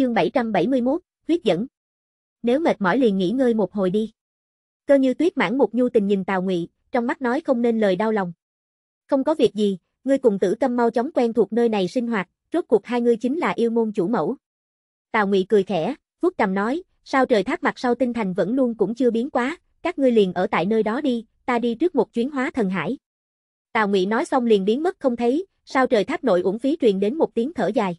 chương 771, huyết dẫn. Nếu mệt mỏi liền nghỉ ngơi một hồi đi. Cơ như tuyết mãn một nhu tình nhìn Tào Ngụy, trong mắt nói không nên lời đau lòng. Không có việc gì, ngươi cùng tử tâm mau chóng quen thuộc nơi này sinh hoạt, rốt cuộc hai ngươi chính là yêu môn chủ mẫu. Tào Ngụy cười khẽ, vuốt cằm nói, sao trời tháp mặt sau tinh thành vẫn luôn cũng chưa biến quá, các ngươi liền ở tại nơi đó đi, ta đi trước một chuyến hóa thần hải. Tào Ngụy nói xong liền biến mất không thấy, sao trời tháp nội uổng phí truyền đến một tiếng thở dài.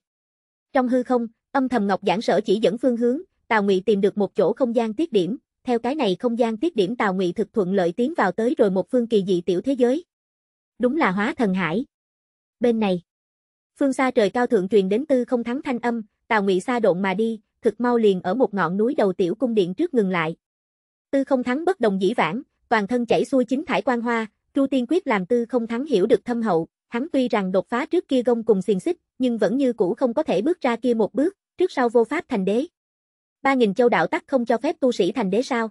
Trong hư không, Âm thầm Ngọc giảng sở chỉ dẫn phương hướng, Tào Ngụy tìm được một chỗ không gian tiết điểm, theo cái này không gian tiết điểm Tào Ngụy thực thuận lợi tiến vào tới rồi một phương kỳ dị tiểu thế giới. Đúng là hóa thần hải. Bên này, phương xa trời cao thượng truyền đến tư không thắng thanh âm, Tào Ngụy xa độn mà đi, thực mau liền ở một ngọn núi đầu tiểu cung điện trước ngừng lại. Tư không thắng bất đồng dĩ vãng, toàn thân chảy xuôi chính thải quang hoa, Chu Tiên Quyết làm Tư không thắng hiểu được thâm hậu, hắn tuy rằng đột phá trước kia gông cùng xiềng xích, nhưng vẫn như cũ không có thể bước ra kia một bước, trước sau vô pháp thành đế. Ba nghìn châu đạo tắc không cho phép tu sĩ thành đế sao?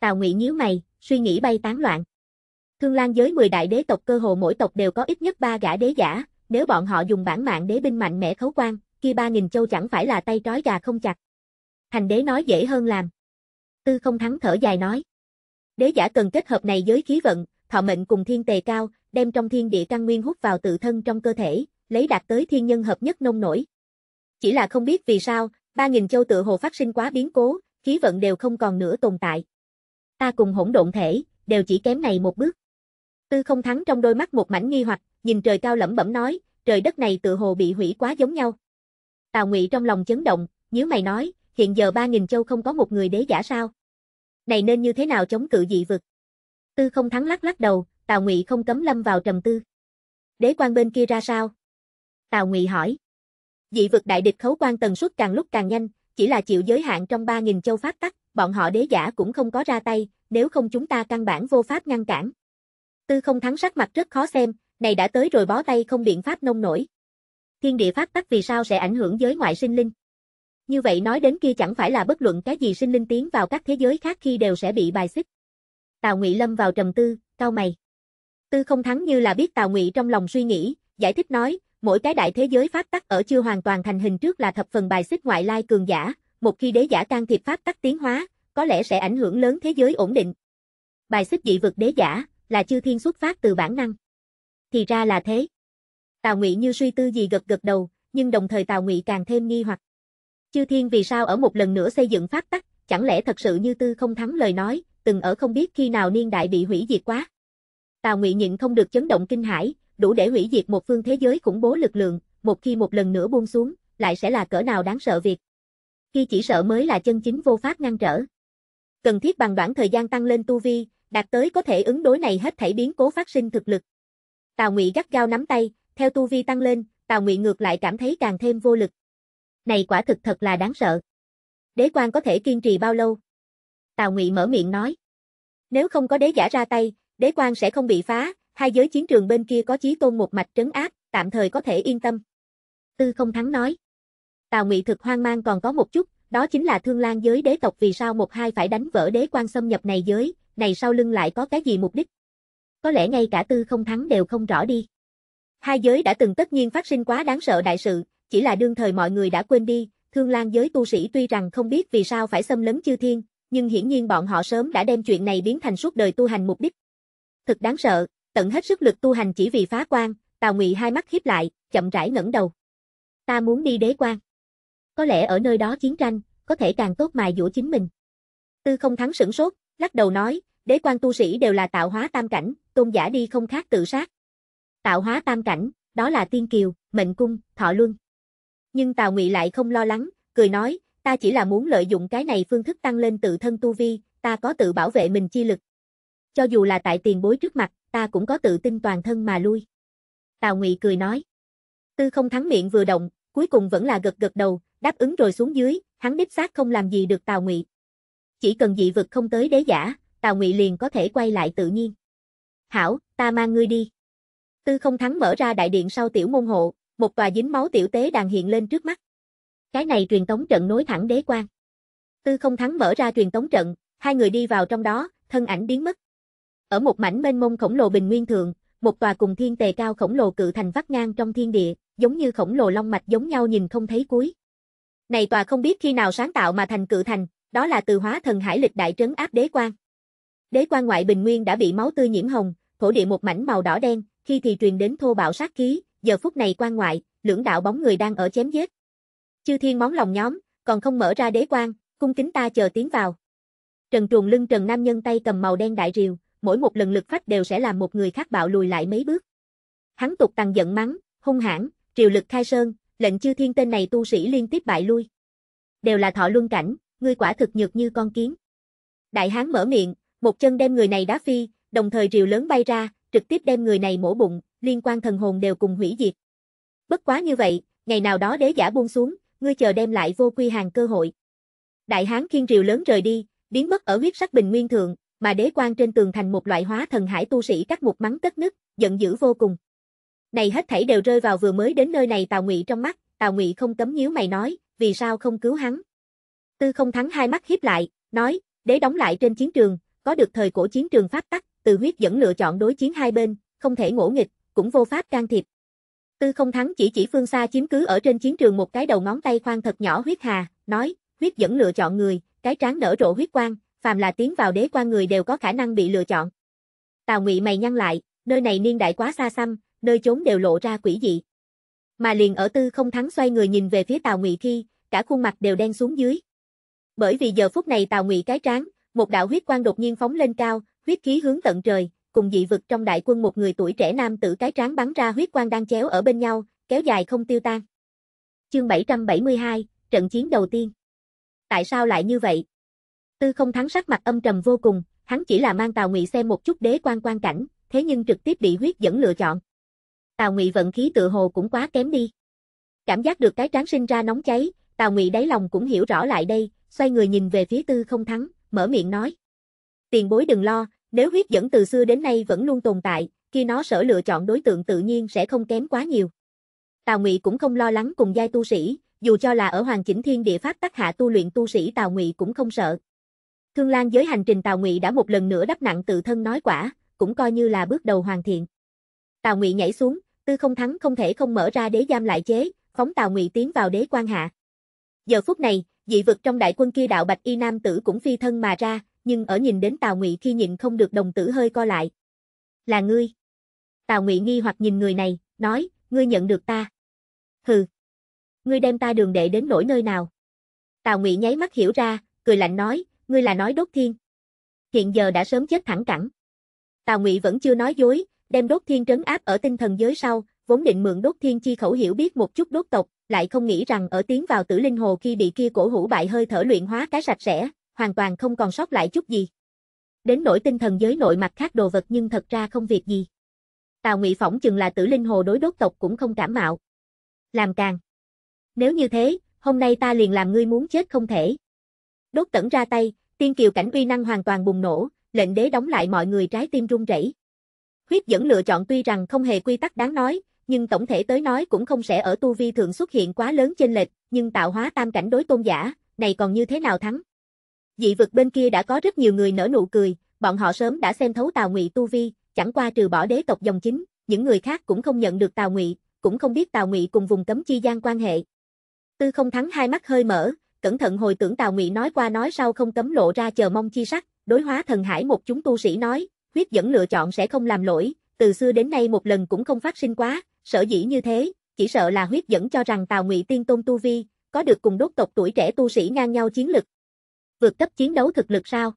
Tào Ngụy nhíu mày, suy nghĩ bay tán loạn. Thương Lan giới 10 đại đế tộc cơ hồ mỗi tộc đều có ít nhất 3 gã đế giả, nếu bọn họ dùng bản mạng đế binh mạnh mẽ khấu quan, kia nghìn châu chẳng phải là tay trói gà không chặt. Thành đế nói dễ hơn làm. Tư Không Thắng thở dài nói: Đế giả cần kết hợp này giới khí vận, thọ mệnh cùng thiên tề cao, đem trong thiên địa căn nguyên hút vào tự thân trong cơ thể, lấy đạt tới thiên nhân hợp nhất nông nổi chỉ là không biết vì sao, ba nghìn châu tự hồ phát sinh quá biến cố, khí vận đều không còn nữa tồn tại. Ta cùng hỗn độn thể, đều chỉ kém này một bước. Tư không thắng trong đôi mắt một mảnh nghi hoặc, nhìn trời cao lẩm bẩm nói, trời đất này tự hồ bị hủy quá giống nhau. Tào Ngụy trong lòng chấn động, nhíu mày nói, hiện giờ ba nghìn châu không có một người đế giả sao? Này nên như thế nào chống cự dị vực? Tư không thắng lắc lắc đầu, Tào Ngụy không cấm lâm vào trầm tư. Đế quan bên kia ra sao? Tào Ngụy hỏi. Dị vực đại địch khấu quan tần suất càng lúc càng nhanh, chỉ là chịu giới hạn trong 3.000 châu phát tắc, bọn họ đế giả cũng không có ra tay, nếu không chúng ta căn bản vô pháp ngăn cản. Tư không thắng sắc mặt rất khó xem, này đã tới rồi bó tay không biện pháp nông nổi. Thiên địa pháp tắc vì sao sẽ ảnh hưởng giới ngoại sinh linh? Như vậy nói đến kia chẳng phải là bất luận cái gì sinh linh tiến vào các thế giới khác khi đều sẽ bị bài xích. Tào Ngụy Lâm vào trầm tư, cau mày. Tư không thắng như là biết Tào Ngụy trong lòng suy nghĩ, giải thích nói, Mỗi cái đại thế giới pháp tắc ở chưa hoàn toàn thành hình trước là thập phần bài xích ngoại lai cường giả, một khi đế giả can thiệp pháp tắc tiến hóa, có lẽ sẽ ảnh hưởng lớn thế giới ổn định. Bài xích dị vực đế giả là chư thiên xuất phát từ bản năng. Thì ra là thế. Tào Ngụy như suy tư gì gật gật đầu, nhưng đồng thời Tào Ngụy càng thêm nghi hoặc. Chư thiên vì sao ở một lần nữa xây dựng pháp tắc, chẳng lẽ thật sự như tư không thắng lời nói, từng ở không biết khi nào niên đại bị hủy diệt quá. Tào Ngụy nhịn không được chấn động kinh hãi, đủ để hủy diệt một phương thế giới khủng bố lực lượng, một khi một lần nữa buông xuống, lại sẽ là cỡ nào đáng sợ việc. Khi chỉ sợ mới là chân chính vô pháp ngăn trở. Cần thiết bằng đoạn thời gian tăng lên tu vi, đạt tới có thể ứng đối này hết thảy biến cố phát sinh thực lực. Tào Ngụy gắt gao nắm tay, theo tu vi tăng lên, Tào Ngụy ngược lại cảm thấy càng thêm vô lực. Này quả thực thật là đáng sợ. Đế quan có thể kiên trì bao lâu? Tào Ngụy mở miệng nói. Nếu không có đế giả ra tay, đế quan sẽ không bị phá, hai giới chiến trường bên kia có chí tôn một mạch trấn áp, tạm thời có thể yên tâm. Tư không thắng nói. Tào Ngụy thực hoang mang còn có một chút, đó chính là thương lan giới đế tộc vì sao một hai phải đánh vỡ đế quan xâm nhập này giới, này sau lưng lại có cái gì mục đích. Có lẽ ngay cả tư không thắng đều không rõ đi. Hai giới đã từng tất nhiên phát sinh quá đáng sợ đại sự, chỉ là đương thời mọi người đã quên đi, thương lan giới tu sĩ tuy rằng không biết vì sao phải xâm lấn chư thiên, nhưng hiển nhiên bọn họ sớm đã đem chuyện này biến thành suốt đời tu hành mục đích. Thực đáng sợ, tận hết sức lực tu hành chỉ vì phá quan, Tào Ngụy hai mắt khép lại, chậm rãi ngẩng đầu. Ta muốn đi đế quan. Có lẽ ở nơi đó chiến tranh, có thể càng tốt mài dũa chính mình. Tư không thắng sửng sốt, lắc đầu nói, đế quan tu sĩ đều là tạo hóa tam cảnh, tôn giả đi không khác tự sát. Tạo hóa tam cảnh, đó là tiên kiều, mệnh cung, thọ luân. Nhưng Tào Ngụy lại không lo lắng, cười nói, ta chỉ là muốn lợi dụng cái này phương thức tăng lên tự thân tu vi, ta có tự bảo vệ mình chi lực. Cho dù là tại tiền bối trước mặt, ta cũng có tự tin toàn thân mà lui. Tào Ngụy cười nói. Tư không thắng miệng vừa động, cuối cùng vẫn là gật gật đầu, đáp ứng rồi xuống dưới, hắn đích xác không làm gì được Tào Ngụy. Chỉ cần dị vực không tới đế giả, Tào Ngụy liền có thể quay lại tự nhiên. Hảo, ta mang ngươi đi. Tư không thắng mở ra đại điện sau tiểu môn hộ, một tòa dính máu tiểu tế đàn hiện lên trước mắt. Cái này truyền tống trận nối thẳng đế quan. Tư không thắng mở ra truyền tống trận, hai người đi vào trong đó, thân ảnh biến mất. Ở một mảnh mênh mông khổng lồ bình nguyên thượng, một tòa cùng thiên tề cao khổng lồ cự thành vắt ngang trong thiên địa, giống như khổng lồ long mạch giống nhau nhìn không thấy cuối. Này tòa không biết khi nào sáng tạo mà thành cự thành, đó là từ hóa thần hải lịch đại trấn áp đế quan. Đế quan ngoại bình nguyên đã bị máu tươi nhiễm hồng, thổ địa một mảnh màu đỏ đen, khi thì truyền đến thô bạo sát khí, giờ phút này quan ngoại, lưỡng đạo bóng người đang ở chém giết. Chư thiên món lòng nhóm, còn không mở ra đế quan, cung kính ta chờ tiến vào. Trần truồng lưng Trần Nam Nhân tay cầm màu đen đại riều mỗi một lần lực phách đều sẽ làm một người khác bạo lùi lại mấy bước. Hắn tục tăng giận mắng, hung hãn, triều lực khai sơn, lệnh chư thiên tên này tu sĩ liên tiếp bại lui. Đều là thọ luân cảnh, ngươi quả thực nhược như con kiến. Đại hán mở miệng, một chân đem người này đá phi, đồng thời triều lớn bay ra, trực tiếp đem người này mổ bụng, liên quan thần hồn đều cùng hủy diệt. Bất quá như vậy, ngày nào đó đế giả buông xuống, ngươi chờ đem lại vô quy hàng cơ hội. Đại hán khiên triều lớn rời đi, biến mất ở huyết sắc bình nguyên thượng, mà đế quan trên tường thành một loại hóa thần hải tu sĩ các ngục mắng tất nứt, giận dữ vô cùng. Này hết thảy đều rơi vào vừa mới đến nơi này Tào Ngụy trong mắt, Tào Ngụy không cấm nhíu mày nói, vì sao không cứu hắn? Tư không thắng hai mắt hiếp lại, nói, đế đóng lại trên chiến trường, có được thời cổ chiến trường pháp tắc, từ huyết dẫn lựa chọn đối chiến hai bên, không thể ngỗ nghịch, cũng vô pháp can thiệp. Tư không thắng chỉ chỉ phương xa chiếm cứ ở trên chiến trường một cái đầu ngón tay khoan thật nhỏ huyết hà, nói, huyết dẫn lựa chọn người, cái trán nở rộ huyết quang, phàm là tiến vào đế quan người đều có khả năng bị lựa chọn. Tào Ngụy mày nhăn lại, nơi này niên đại quá xa xăm, nơi chốn đều lộ ra quỷ dị. Mà liền ở tư không thắng xoay người nhìn về phía Tào Ngụy khi, cả khuôn mặt đều đen xuống dưới. Bởi vì giờ phút này Tào Ngụy cái trán, một đạo huyết quang đột nhiên phóng lên cao, huyết khí hướng tận trời, cùng dị vực trong đại quân một người tuổi trẻ nam tử cái trán bắn ra huyết quang đang chéo ở bên nhau, kéo dài không tiêu tan. Chương 772, trận chiến đầu tiên. Tại sao lại như vậy? Tư không thắng sắc mặt âm trầm vô cùng, hắn chỉ là mang Tào Ngụy xem một chút đế quan quan cảnh, thế nhưng trực tiếp bị huyết dẫn lựa chọn. Tào Ngụy vận khí tự hồ cũng quá kém đi. Cảm giác được cái trán sinh ra nóng cháy, Tào Ngụy đáy lòng cũng hiểu rõ lại đây, xoay người nhìn về phía Tư không thắng, mở miệng nói. Tiền bối đừng lo, nếu huyết dẫn từ xưa đến nay vẫn luôn tồn tại, khi nó sở lựa chọn đối tượng tự nhiên sẽ không kém quá nhiều. Tào Ngụy cũng không lo lắng cùng giai tu sĩ, dù cho là ở Hoàng Chỉnh Thiên Địa Pháp Tắc hạ tu luyện tu sĩ Tào Ngụy cũng không sợ, Thương Lan giới hành trình Tào Ngụy đã một lần nữa đắp nặng tự thân nói quả, cũng coi như là bước đầu hoàn thiện. Tào Ngụy nhảy xuống, Tư Không Thắng không thể không mở ra đế giam lại chế, phóng Tào Ngụy tiến vào đế quan hạ. Giờ phút này, dị vực trong đại quân kia đạo Bạch Y nam tử cũng phi thân mà ra, nhưng ở nhìn đến Tào Ngụy khi nhịn không được đồng tử hơi co lại. "Là ngươi?" Tào Ngụy nghi hoặc nhìn người này, nói, "Ngươi nhận được ta?" "Hừ. Ngươi đem ta đường đệ đến nỗi nơi nào?" Tào Ngụy nháy mắt hiểu ra, cười lạnh nói, ngươi là nói đốt thiên. Hiện giờ đã sớm chết thẳng cẳng. Tào Ngụy vẫn chưa nói dối, đem đốt thiên trấn áp ở tinh thần giới sau, vốn định mượn đốt thiên chi khẩu hiểu biết một chút đốt tộc, lại không nghĩ rằng ở tiến vào tử linh hồ khi bị kia cổ hữu bại hơi thở luyện hóa cái sạch sẽ, hoàn toàn không còn sót lại chút gì. Đến nỗi tinh thần giới nội mặt khác đồ vật nhưng thật ra không việc gì. Tào Ngụy phỏng chừng là tử linh hồ đối đốt tộc cũng không cảm mạo. Làm càng. Nếu như thế, hôm nay ta liền làm ngươi muốn chết không thể đốt tẩn ra tay, tiên kiều cảnh uy năng hoàn toàn bùng nổ, lệnh đế đóng lại mọi người trái tim run rẩy. Huyết dẫn lựa chọn tuy rằng không hề quy tắc đáng nói, nhưng tổng thể tới nói cũng không sẽ ở tu vi thường xuất hiện quá lớn chênh lệch, nhưng tạo hóa tam cảnh đối tôn giả, này còn như thế nào thắng? Dị vực bên kia đã có rất nhiều người nở nụ cười, bọn họ sớm đã xem thấu Tào Ngụy tu vi, chẳng qua trừ bỏ đế tộc dòng chính, những người khác cũng không nhận được Tào Ngụy, cũng không biết Tào Ngụy cùng vùng cấm chi gian quan hệ. Tư Không Thắng hai mắt hơi mở, cẩn thận hồi tưởng Tào Ngụy nói qua nói sau không cấm lộ ra chờ mong chi sắc, đối hóa thần hải một chúng tu sĩ nói, huyết dẫn lựa chọn sẽ không làm lỗi, từ xưa đến nay một lần cũng không phát sinh quá, sở dĩ như thế, chỉ sợ là huyết dẫn cho rằng Tào Ngụy tiên tôn tu vi, có được cùng đốt tộc tuổi trẻ tu sĩ ngang nhau chiến lực. Vượt cấp chiến đấu thực lực sao?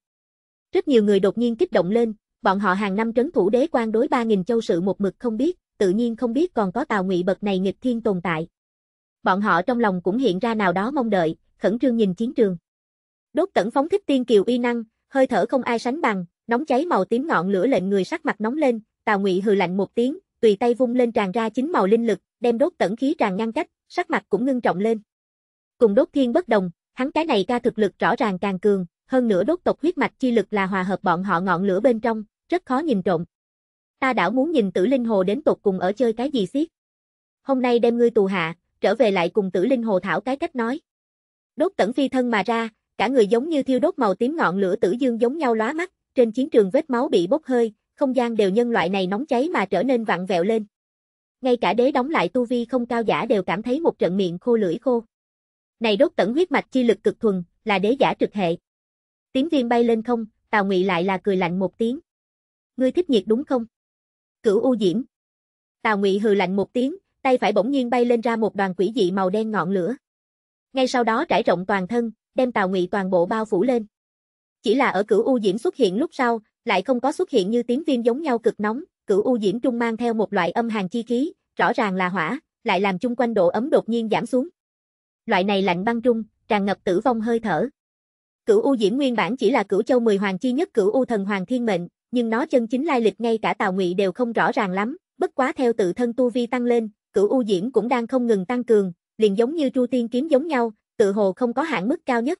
Rất nhiều người đột nhiên kích động lên, bọn họ hàng năm trấn thủ đế quan đối 3000 châu sự một mực không biết, tự nhiên không biết còn có Tào Ngụy bậc này nghịch thiên tồn tại. Bọn họ trong lòng cũng hiện ra nào đó mong đợi, khẩn trương nhìn chiến trường. Đốt tẩn phóng thích tiên kiều uy năng, hơi thở không ai sánh bằng, nóng cháy màu tím ngọn lửa lệnh người sắc mặt nóng lên, Tào Ngụy hừ lạnh một tiếng, tùy tay vung lên tràn ra chín màu linh lực, đem đốt tẩn khí tràn ngăn cách, sắc mặt cũng ngưng trọng lên. Cùng đốt thiên bất đồng, hắn cái này ca thực lực rõ ràng càng cường, hơn nữa đốt tộc huyết mạch chi lực là hòa hợp bọn họ ngọn lửa bên trong, rất khó nhìn trộm. Ta đảo muốn nhìn Tử Linh Hồ đến tột cùng ở chơi cái gì xiết. Hôm nay đem ngươi tù hạ, trở về lại cùng Tử Linh Hồ thảo cái cách nói. Đốt tẩn phi thân mà ra, cả người giống như thiêu đốt màu tím ngọn lửa tử dương giống nhau lóa mắt, trên chiến trường vết máu bị bốc hơi, không gian đều nhân loại này nóng cháy mà trở nên vặn vẹo lên. Ngay cả đế đóng lại tu vi không cao giả đều cảm thấy một trận miệng khô lưỡi khô. Này đốt tẩn huyết mạch chi lực cực thuần, là đế giả trực hệ. Tiếng viêm bay lên không, Tào Ngụy lại là cười lạnh một tiếng. Ngươi thích nhiệt đúng không? Cửu U Diễm. Tào Ngụy hừ lạnh một tiếng, tay phải bỗng nhiên bay lên ra một đoàn quỷ dị màu đen ngọn lửa. Ngay sau đó trải rộng toàn thân, đem Tào Ngụy toàn bộ bao phủ lên. Chỉ là ở cửu u diễm xuất hiện lúc sau, lại không có xuất hiện như tiếng viêm giống nhau cực nóng, cửu u diễm trung mang theo một loại âm hàn chi khí, rõ ràng là hỏa, lại làm chung quanh độ ấm đột nhiên giảm xuống. Loại này lạnh băng trung, tràn ngập tử vong hơi thở. Cửu u diễm nguyên bản chỉ là cửu châu mười hoàng chi nhất cửu u thần hoàng thiên mệnh, nhưng nó chân chính lai lịch ngay cả Tào Ngụy đều không rõ ràng lắm, bất quá theo tự thân tu vi tăng lên, cửu u diễm cũng đang không ngừng tăng cường, liền giống như Chu Tiên kiếm giống nhau, tự hồ không có hạn mức cao nhất.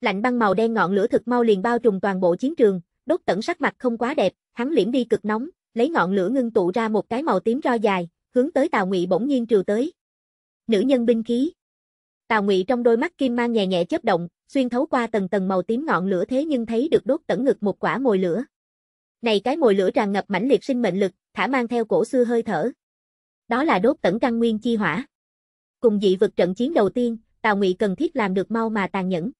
Lạnh băng màu đen ngọn lửa thực mau liền bao trùm toàn bộ chiến trường, đốt tận sắc mặt không quá đẹp, hắn liễm đi cực nóng, lấy ngọn lửa ngưng tụ ra một cái màu tím ro dài, hướng tới Tào Ngụy bỗng nhiên trừ tới. Nữ nhân binh khí. Tào Ngụy trong đôi mắt kim mang nhẹ nhẹ chớp động, xuyên thấu qua tầng tầng màu tím ngọn lửa thế nhưng thấy được đốt tận ngực một quả mồi lửa. Này cái mồi lửa tràn ngập mãnh liệt sinh mệnh lực, thả mang theo cổ xưa hơi thở. Đó là đốt tận căn nguyên chi hỏa. Cùng dị vực trận chiến đầu tiên, Tào Ngụy cần thiết làm được mau mà tàn nhẫn.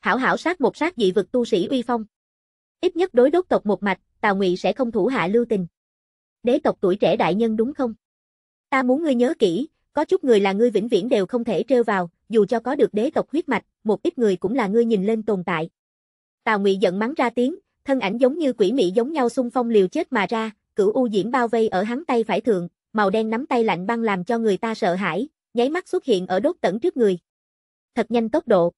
Hảo hảo sát một sát dị vực tu sĩ uy phong. Ít nhất đối đốt tộc một mạch, Tào Ngụy sẽ không thủ hạ lưu tình. Đế tộc tuổi trẻ đại nhân đúng không? Ta muốn ngươi nhớ kỹ, có chút người là ngươi vĩnh viễn đều không thể trêu vào, dù cho có được đế tộc huyết mạch, một ít người cũng là ngươi nhìn lên tồn tại. Tào Ngụy giận mắng ra tiếng, thân ảnh giống như quỷ mị giống nhau xung phong liều chết mà ra, cửu u diễm bao vây ở hắn tay phải thượng, màu đen nắm tay lạnh băng làm cho người ta sợ hãi, nháy mắt xuất hiện ở đốt tẩn trước người. Thật nhanh tốc độ.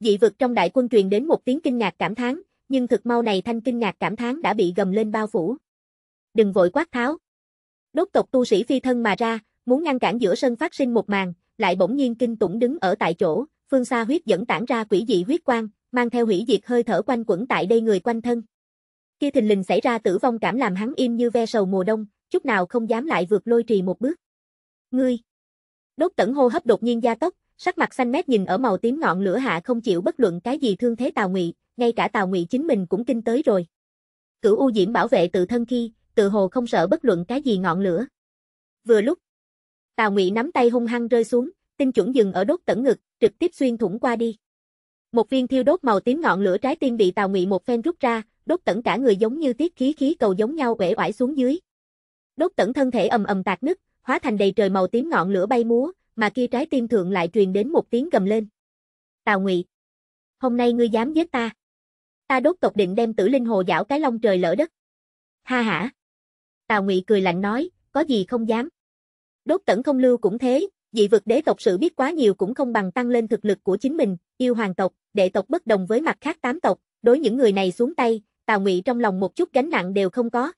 Dị vực trong đại quân truyền đến một tiếng kinh ngạc cảm thán, nhưng thực mau này thanh kinh ngạc cảm thán đã bị gầm lên bao phủ. Đừng vội quát tháo. Đốt tộc tu sĩ phi thân mà ra, muốn ngăn cản giữa sân phát sinh một màn, lại bỗng nhiên kinh tủng đứng ở tại chỗ, phương xa huyết dẫn tản ra quỷ dị huyết quang, mang theo hủy diệt hơi thở quanh quẩn tại đây người quanh thân. Kia thình lình xảy ra tử vong cảm làm hắn im như ve sầu mùa đông, chút nào không dám lại vượt lôi trì một bước. Ngươi Đốt tẩn hô hấp đột nhiên gia tốc, sắc mặt xanh mét nhìn ở màu tím ngọn lửa hạ không chịu bất luận cái gì thương thế Tào Ngụy, ngay cả Tào Ngụy chính mình cũng kinh tới rồi. Cửu U Diễm bảo vệ tự thân khi, tự hồ không sợ bất luận cái gì ngọn lửa. Vừa lúc, Tào Ngụy nắm tay hung hăng rơi xuống, tinh chuẩn dừng ở đốt tẩn ngực, trực tiếp xuyên thủng qua đi. Một viên thiêu đốt màu tím ngọn lửa trái tim bị Tào Ngụy một phen rút ra, đốt tẩn cả người giống như tiết khí khí cầu giống nhau uể oải xuống dưới. Đốt tẩn thân thể ầm ầm tạc nứt, hóa thành đầy trời màu tím ngọn lửa bay múa, mà kia trái tim thượng lại truyền đến một tiếng gầm lên. Tào Ngụy, hôm nay ngươi dám giết ta? Ta đốt tộc định đem Tử Linh Hồ giảo cái long trời lỡ đất. Ha hả? Tào Ngụy cười lạnh nói, có gì không dám. Đốt tẩn không lưu cũng thế, dị vực đế tộc sự biết quá nhiều cũng không bằng tăng lên thực lực của chính mình, yêu hoàng tộc, đệ tộc bất đồng với mặt khác tám tộc, đối những người này xuống tay, Tào Ngụy trong lòng một chút gánh nặng đều không có.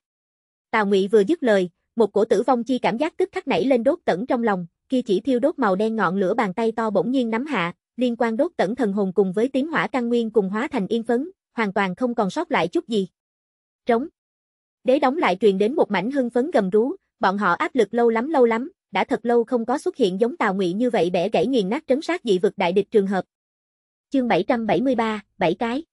Tào Ngụy vừa dứt lời, một cổ tử vong chi cảm giác tức khắc nảy lên đốt tẩn trong lòng, kia chỉ thiêu đốt màu đen ngọn lửa bàn tay to bỗng nhiên nắm hạ, liên quan đốt tẩn thần hồn cùng với tiếng hỏa căn nguyên cùng hóa thành yên phấn, hoàn toàn không còn sót lại chút gì. Trống. Đế đóng lại truyền đến một mảnh hưng phấn gầm rú, bọn họ áp lực lâu lắm lâu lắm, đã thật lâu không có xuất hiện giống Tào Ngụy như vậy bẻ gãy nghiền nát trấn sát dị vực đại địch trường hợp. Chương 773, bảy cái.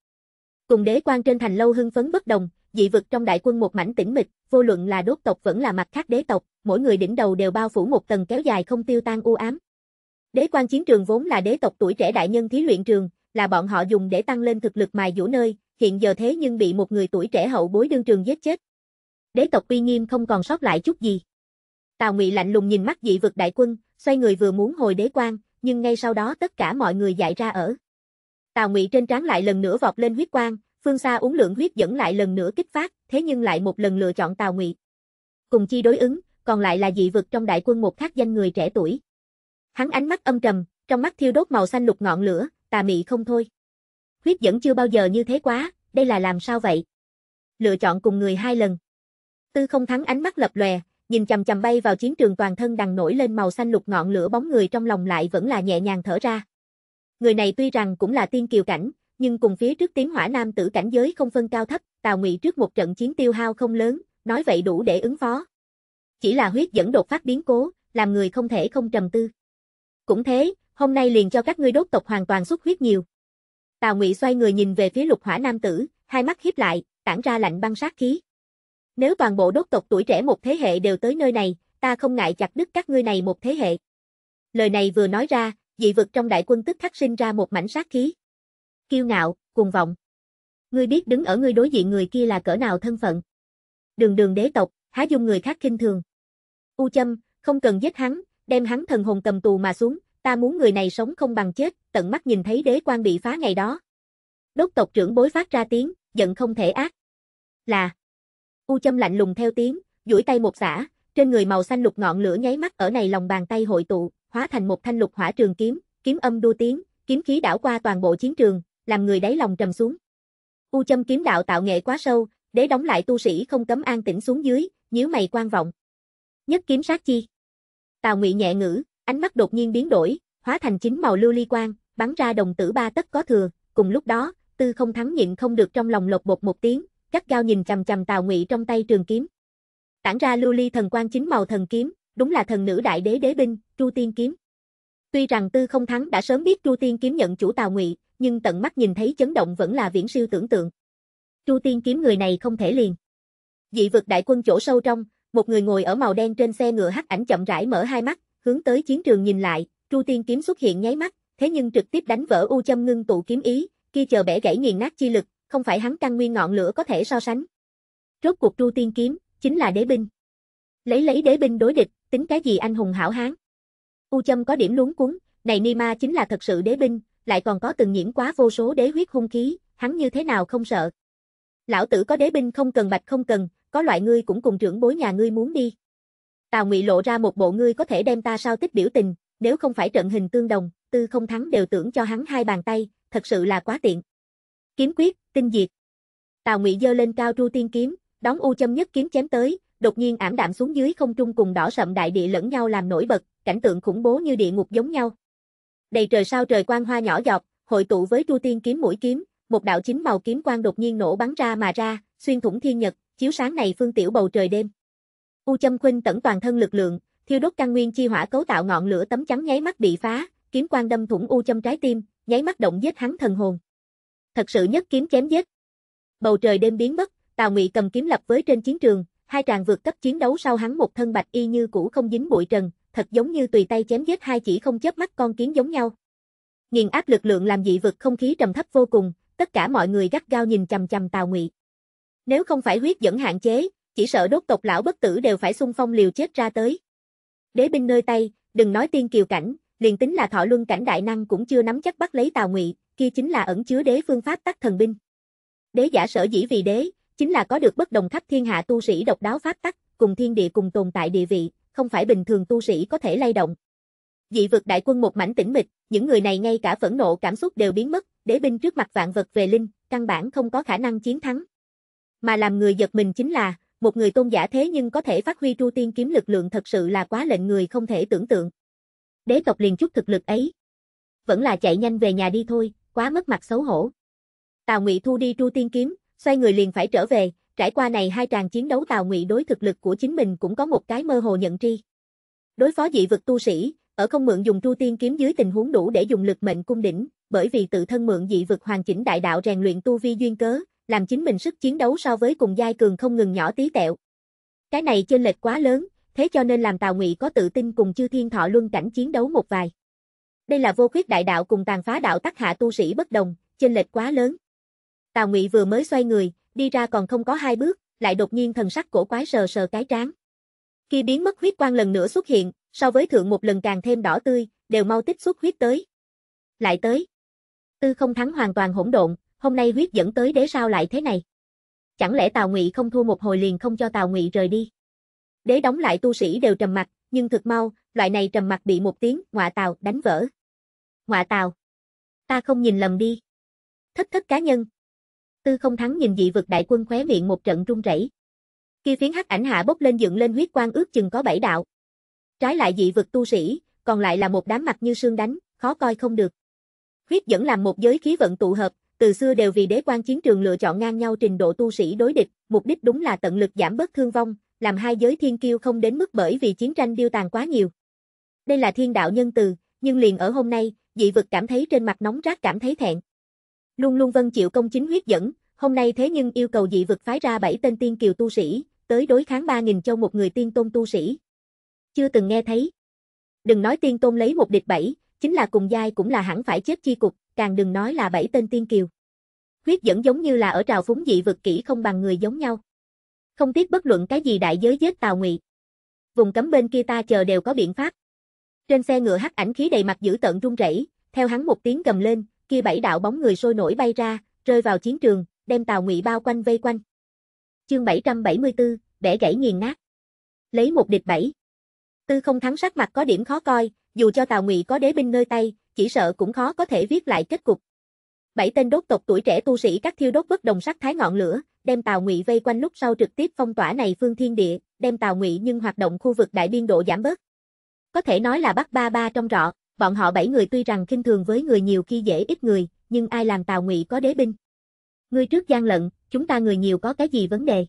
Cùng đế quan trên thành lâu hưng phấn bất đồng, dị vực trong đại quân một mảnh tĩnh mịch, vô luận là đốt tộc vẫn là mặt khác đế tộc, mỗi người đỉnh đầu đều bao phủ một tầng kéo dài không tiêu tan u ám. Đế quan chiến trường vốn là đế tộc tuổi trẻ đại nhân thí luyện trường, là bọn họ dùng để tăng lên thực lực mài dũa nơi, hiện giờ thế nhưng bị một người tuổi trẻ hậu bối đương trường giết chết. Đế tộc uy nghiêm không còn sót lại chút gì. Tào Ngụy lạnh lùng nhìn mắt dị vực đại quân, xoay người vừa muốn hồi đế quan, nhưng ngay sau đó tất cả mọi người dại ra ở. Tào Ngụy trên trán lại lần nữa vọt lên huyết quang, Phương Sa uống lượng huyết dẫn lại lần nữa kích phát, thế nhưng lại một lần lựa chọn Tào Ngụy. Cùng chi đối ứng, còn lại là dị vực trong đại quân một khác danh người trẻ tuổi. Hắn ánh mắt âm trầm, trong mắt thiêu đốt màu xanh lục ngọn lửa, tà mị không thôi. Huyết dẫn chưa bao giờ như thế quá, đây là làm sao vậy? Lựa chọn cùng người hai lần. Tư không thắng ánh mắt lập lòe, nhìn chầm chầm bay vào chiến trường toàn thân đằng nổi lên màu xanh lục ngọn lửa bóng người trong lòng lại vẫn là nhẹ nhàng thở ra. Người này tuy rằng cũng là tiên kiều cảnh, nhưng cùng phía trước tiếng hỏa nam tử cảnh giới không phân cao thấp, Tào Ngụy trước một trận chiến tiêu hao không lớn, nói vậy đủ để ứng phó. Chỉ là huyết dẫn đột phát biến cố, làm người không thể không trầm tư. Cũng thế, hôm nay liền cho các ngươi đốt tộc hoàn toàn xuất huyết nhiều. Tào Ngụy xoay người nhìn về phía Lục Hỏa nam tử, hai mắt híp lại, tản ra lạnh băng sát khí. Nếu toàn bộ đốt tộc tuổi trẻ một thế hệ đều tới nơi này, ta không ngại chặt đứt các ngươi này một thế hệ. Lời này vừa nói ra, dị vực trong đại quân tức khắc sinh ra một mảnh sát khí kiêu ngạo, cuồng vọng. Ngươi biết đứng ở ngươi đối diện người kia là cỡ nào thân phận. Đường đường đế tộc, há dung người khác khinh thường. U châm, không cần giết hắn, đem hắn thần hồn cầm tù mà xuống, ta muốn người này sống không bằng chết, tận mắt nhìn thấy đế quan bị phá ngày đó. Đốc tộc trưởng bối phát ra tiếng, giận không thể ác. Là. U châm lạnh lùng theo tiếng, duỗi tay một xả, trên người màu xanh lục ngọn lửa nháy mắt ở này lòng bàn tay hội tụ, hóa thành một thanh lục hỏa trường kiếm, kiếm âm đua tiếng, kiếm khí đảo qua toàn bộ chiến trường, làm người đáy lòng trầm xuống. U châm kiếm đạo tạo nghệ quá sâu, đế đóng lại tu sĩ không cấm an tĩnh xuống dưới, nhíu mày quan vọng. Nhất kiếm sát chi. Tào Ngụy nhẹ ngữ, ánh mắt đột nhiên biến đổi, hóa thành chín màu lưu ly quang, bắn ra đồng tử ba tấc có thừa, cùng lúc đó, Tư Không Thắng nhịn không được trong lòng lột bột một tiếng, gắt gao nhìn chằm chằm Tào Ngụy trong tay trường kiếm. Tản ra lưu ly thần quang chín màu thần kiếm, đúng là thần nữ đại đế đế binh, Chu Tiên kiếm. Tuy rằng Tư Không Thắng đã sớm biết Chu Tiên kiếm nhận chủ Tào Ngụy, nhưng tận mắt nhìn thấy chấn động vẫn là viễn siêu tưởng tượng. Chu tiên kiếm người này không thể liền. Dị vực đại quân chỗ sâu trong, một người ngồi ở màu đen trên xe ngựa hắc ảnh chậm rãi mở hai mắt, hướng tới chiến trường nhìn lại, Chu tiên kiếm xuất hiện nháy mắt, thế nhưng trực tiếp đánh vỡ u châm ngưng tụ kiếm ý, kia chờ bẻ gãy nghiền nát chi lực, không phải hắn căn nguyên ngọn lửa có thể so sánh. Rốt cuộc Chu tiên kiếm chính là đế binh. Lấy lấy đế binh đối địch, tính cái gì anh hùng hảo hán? U châm có điểm luống cuống, này Nima chính là thật sự đế binh, lại còn có từng nhiễm quá vô số đế huyết hung khí, hắn như thế nào không sợ. Lão tử có đế binh không cần bạch không cần, có loại ngươi cũng cùng trưởng bối nhà ngươi muốn đi. Tào Ngụy lộ ra một bộ ngươi có thể đem ta sao tích biểu tình, nếu không phải trận hình tương đồng, tư không thắng đều tưởng cho hắn hai bàn tay, thật sự là quá tiện. Kiếm quyết, tinh diệt. Tào Ngụy giơ lên cao tru tiên kiếm, đón u châm nhất kiếm chém tới, đột nhiên ảm đạm xuống dưới không trung cùng đỏ sậm đại địa lẫn nhau làm nổi bật, cảnh tượng khủng bố như địa ngục giống nhau đầy trời sao trời quang hoa nhỏ giọt, hội tụ với tu tiên kiếm mũi kiếm, một đạo chính màu kiếm quang đột nhiên nổ bắn ra mà ra, xuyên thủng thiên nhật, chiếu sáng này phương tiểu bầu trời đêm. U Châm Khuynh tận toàn thân lực lượng, thiêu đốt căn nguyên chi hỏa cấu tạo ngọn lửa tấm chắn nháy mắt bị phá, kiếm quang đâm thủng U Châm trái tim, nháy mắt động giết hắn thần hồn. Thật sự nhất kiếm chém giết. Bầu trời đêm biến mất, Tào Ngụy cầm kiếm lập với trên chiến trường, hai tràng vượt cấp chiến đấu sau hắn một thân bạch y như cũ không dính bụi trần, thật giống như tùy tay chém giết hai chỉ không chớp mắt con kiến giống nhau. Nghiền áp lực lượng làm dị vực không khí trầm thấp vô cùng, tất cả mọi người gắt gao nhìn chằm chằm Tào Ngụy. Nếu không phải huyết dẫn hạn chế, chỉ sợ đốt tộc lão bất tử đều phải xung phong liều chết ra tới. Đế binh nơi tay, đừng nói tiên kiều cảnh, liền tính là thọ luân cảnh đại năng cũng chưa nắm chắc bắt lấy Tào Ngụy, kia chính là ẩn chứa đế phương pháp tắc thần binh. Đế giả sở dĩ vì đế, chính là có được bất đồng khắp thiên hạ tu sĩ độc đáo pháp tắc, cùng thiên địa cùng tồn tại địa vị, không phải bình thường tu sĩ có thể lay động. Dị vực đại quân một mảnh tĩnh mịch, những người này ngay cả phẫn nộ cảm xúc đều biến mất, đế binh trước mặt vạn vật về linh, căn bản không có khả năng chiến thắng. Mà làm người giật mình chính là, một người tôn giả thế nhưng có thể phát huy tru tiên kiếm lực lượng thật sự là quá lệnh người không thể tưởng tượng. Đế tộc liền chút thực lực ấy. Vẫn là chạy nhanh về nhà đi thôi, quá mất mặt xấu hổ. Tào Ngụy thu đi tru tiên kiếm, xoay người liền phải trở về, Trải qua này hai tràng chiến đấu Tào Ngụy đối thực lực của chính mình cũng có một cái mơ hồ nhận tri. Đối phó dị vực tu sĩ, ở không mượn dùng tu tiên kiếm dưới tình huống đủ để dùng lực mệnh cung đỉnh, bởi vì tự thân mượn dị vực hoàn chỉnh đại đạo rèn luyện tu vi duyên cớ, làm chính mình sức chiến đấu so với cùng giai cường không ngừng nhỏ tí tẹo. Cái này chênh lệch quá lớn, thế cho nên làm Tào Ngụy có tự tin cùng Chư Thiên Thọ Luân cảnh chiến đấu một vài. Đây là vô khuyết đại đạo cùng tàn phá đạo tắc hạ tu sĩ bất đồng, chênh lệch quá lớn. Tào Ngụy vừa mới xoay người, đi ra còn không có hai bước, lại đột nhiên thần sắc cổ quái sờ sờ cái trán. Khi biến mất huyết quang lần nữa xuất hiện, so với thượng một lần càng thêm đỏ tươi, đều mau tích xuất huyết tới. Lại tới. Tư không thắng hoàn toàn hỗn độn, hôm nay huyết dẫn tới đế sao lại thế này? Chẳng lẽ Tào Ngụy không thua một hồi liền không cho Tào Ngụy rời đi? Đế đóng lại tu sĩ đều trầm mặt, nhưng thực mau, loại này trầm mặt bị một tiếng ngọa Tào đánh vỡ. Ngọa Tào. Ta không nhìn lầm đi. Thất thất cá nhân, Tư không thắng nhìn dị vực đại quân khóe miệng một trận run rẩy. Kia phiến hắc ảnh hạ bốc lên dựng lên huyết quang ước chừng có bảy đạo. Trái lại dị vực tu sĩ, còn lại là một đám mặt như xương đánh, khó coi không được. Huyết dẫn làm một giới khí vận tụ hợp, từ xưa đều vì đế quan chiến trường lựa chọn ngang nhau trình độ tu sĩ đối địch, mục đích đúng là tận lực giảm bớt thương vong, làm hai giới thiên kiêu không đến mức bởi vì chiến tranh điêu tàn quá nhiều. Đây là thiên đạo nhân từ, nhưng liền ở hôm nay, dị vực cảm thấy trên mặt nóng rát cảm thấy thẹn. Luôn luôn vân chịu công chính huyết dẫn, hôm nay thế nhưng yêu cầu dị vực phái ra 7 tên tiên kiều tu sĩ, tới đối kháng 3.000 châu một người tiên tôn tu sĩ. Chưa từng nghe thấy. Đừng nói tiên tôn lấy một địch bảy, chính là cùng giai cũng là hẳn phải chết chi cục, càng đừng nói là bảy tên tiên kiều. Huyết dẫn giống như là ở trào phúng dị vực kỹ không bằng người giống nhau. Không tiếc bất luận cái gì đại giới giết tào ngụy. Vùng cấm bên kia ta chờ đều có biện pháp. Trên xe ngựa hắc ảnh khí đầy mặt dữ tợn run rẩy, theo hắn một tiếng gầm lên, kia bảy đạo bóng người sôi nổi bay ra, rơi vào chiến trường, đem Tào Ngụy bao quanh vây quanh. Chương 774, bẻ gãy nghiền nát. Lấy một địch bảy. Tư Không Thắng sắc mặt có điểm khó coi, dù cho Tào Ngụy có đế binh nơi tay, chỉ sợ cũng khó có thể viết lại kết cục. Bảy tên đốt tộc tuổi trẻ tu sĩ các thiêu đốt bất đồng sắc thái ngọn lửa, đem Tào Ngụy vây quanh lúc sau trực tiếp phong tỏa này phương thiên địa, đem Tào Ngụy nhưng hoạt động khu vực đại biên độ giảm bớt. Có thể nói là bắt ba ba trong rọ bọn họ bảy người tuy rằng kinh thường với người nhiều khi dễ ít người, nhưng ai làm Tào Ngụy có đế binh. Ngươi trước gian lận, chúng ta người nhiều có cái gì vấn đề?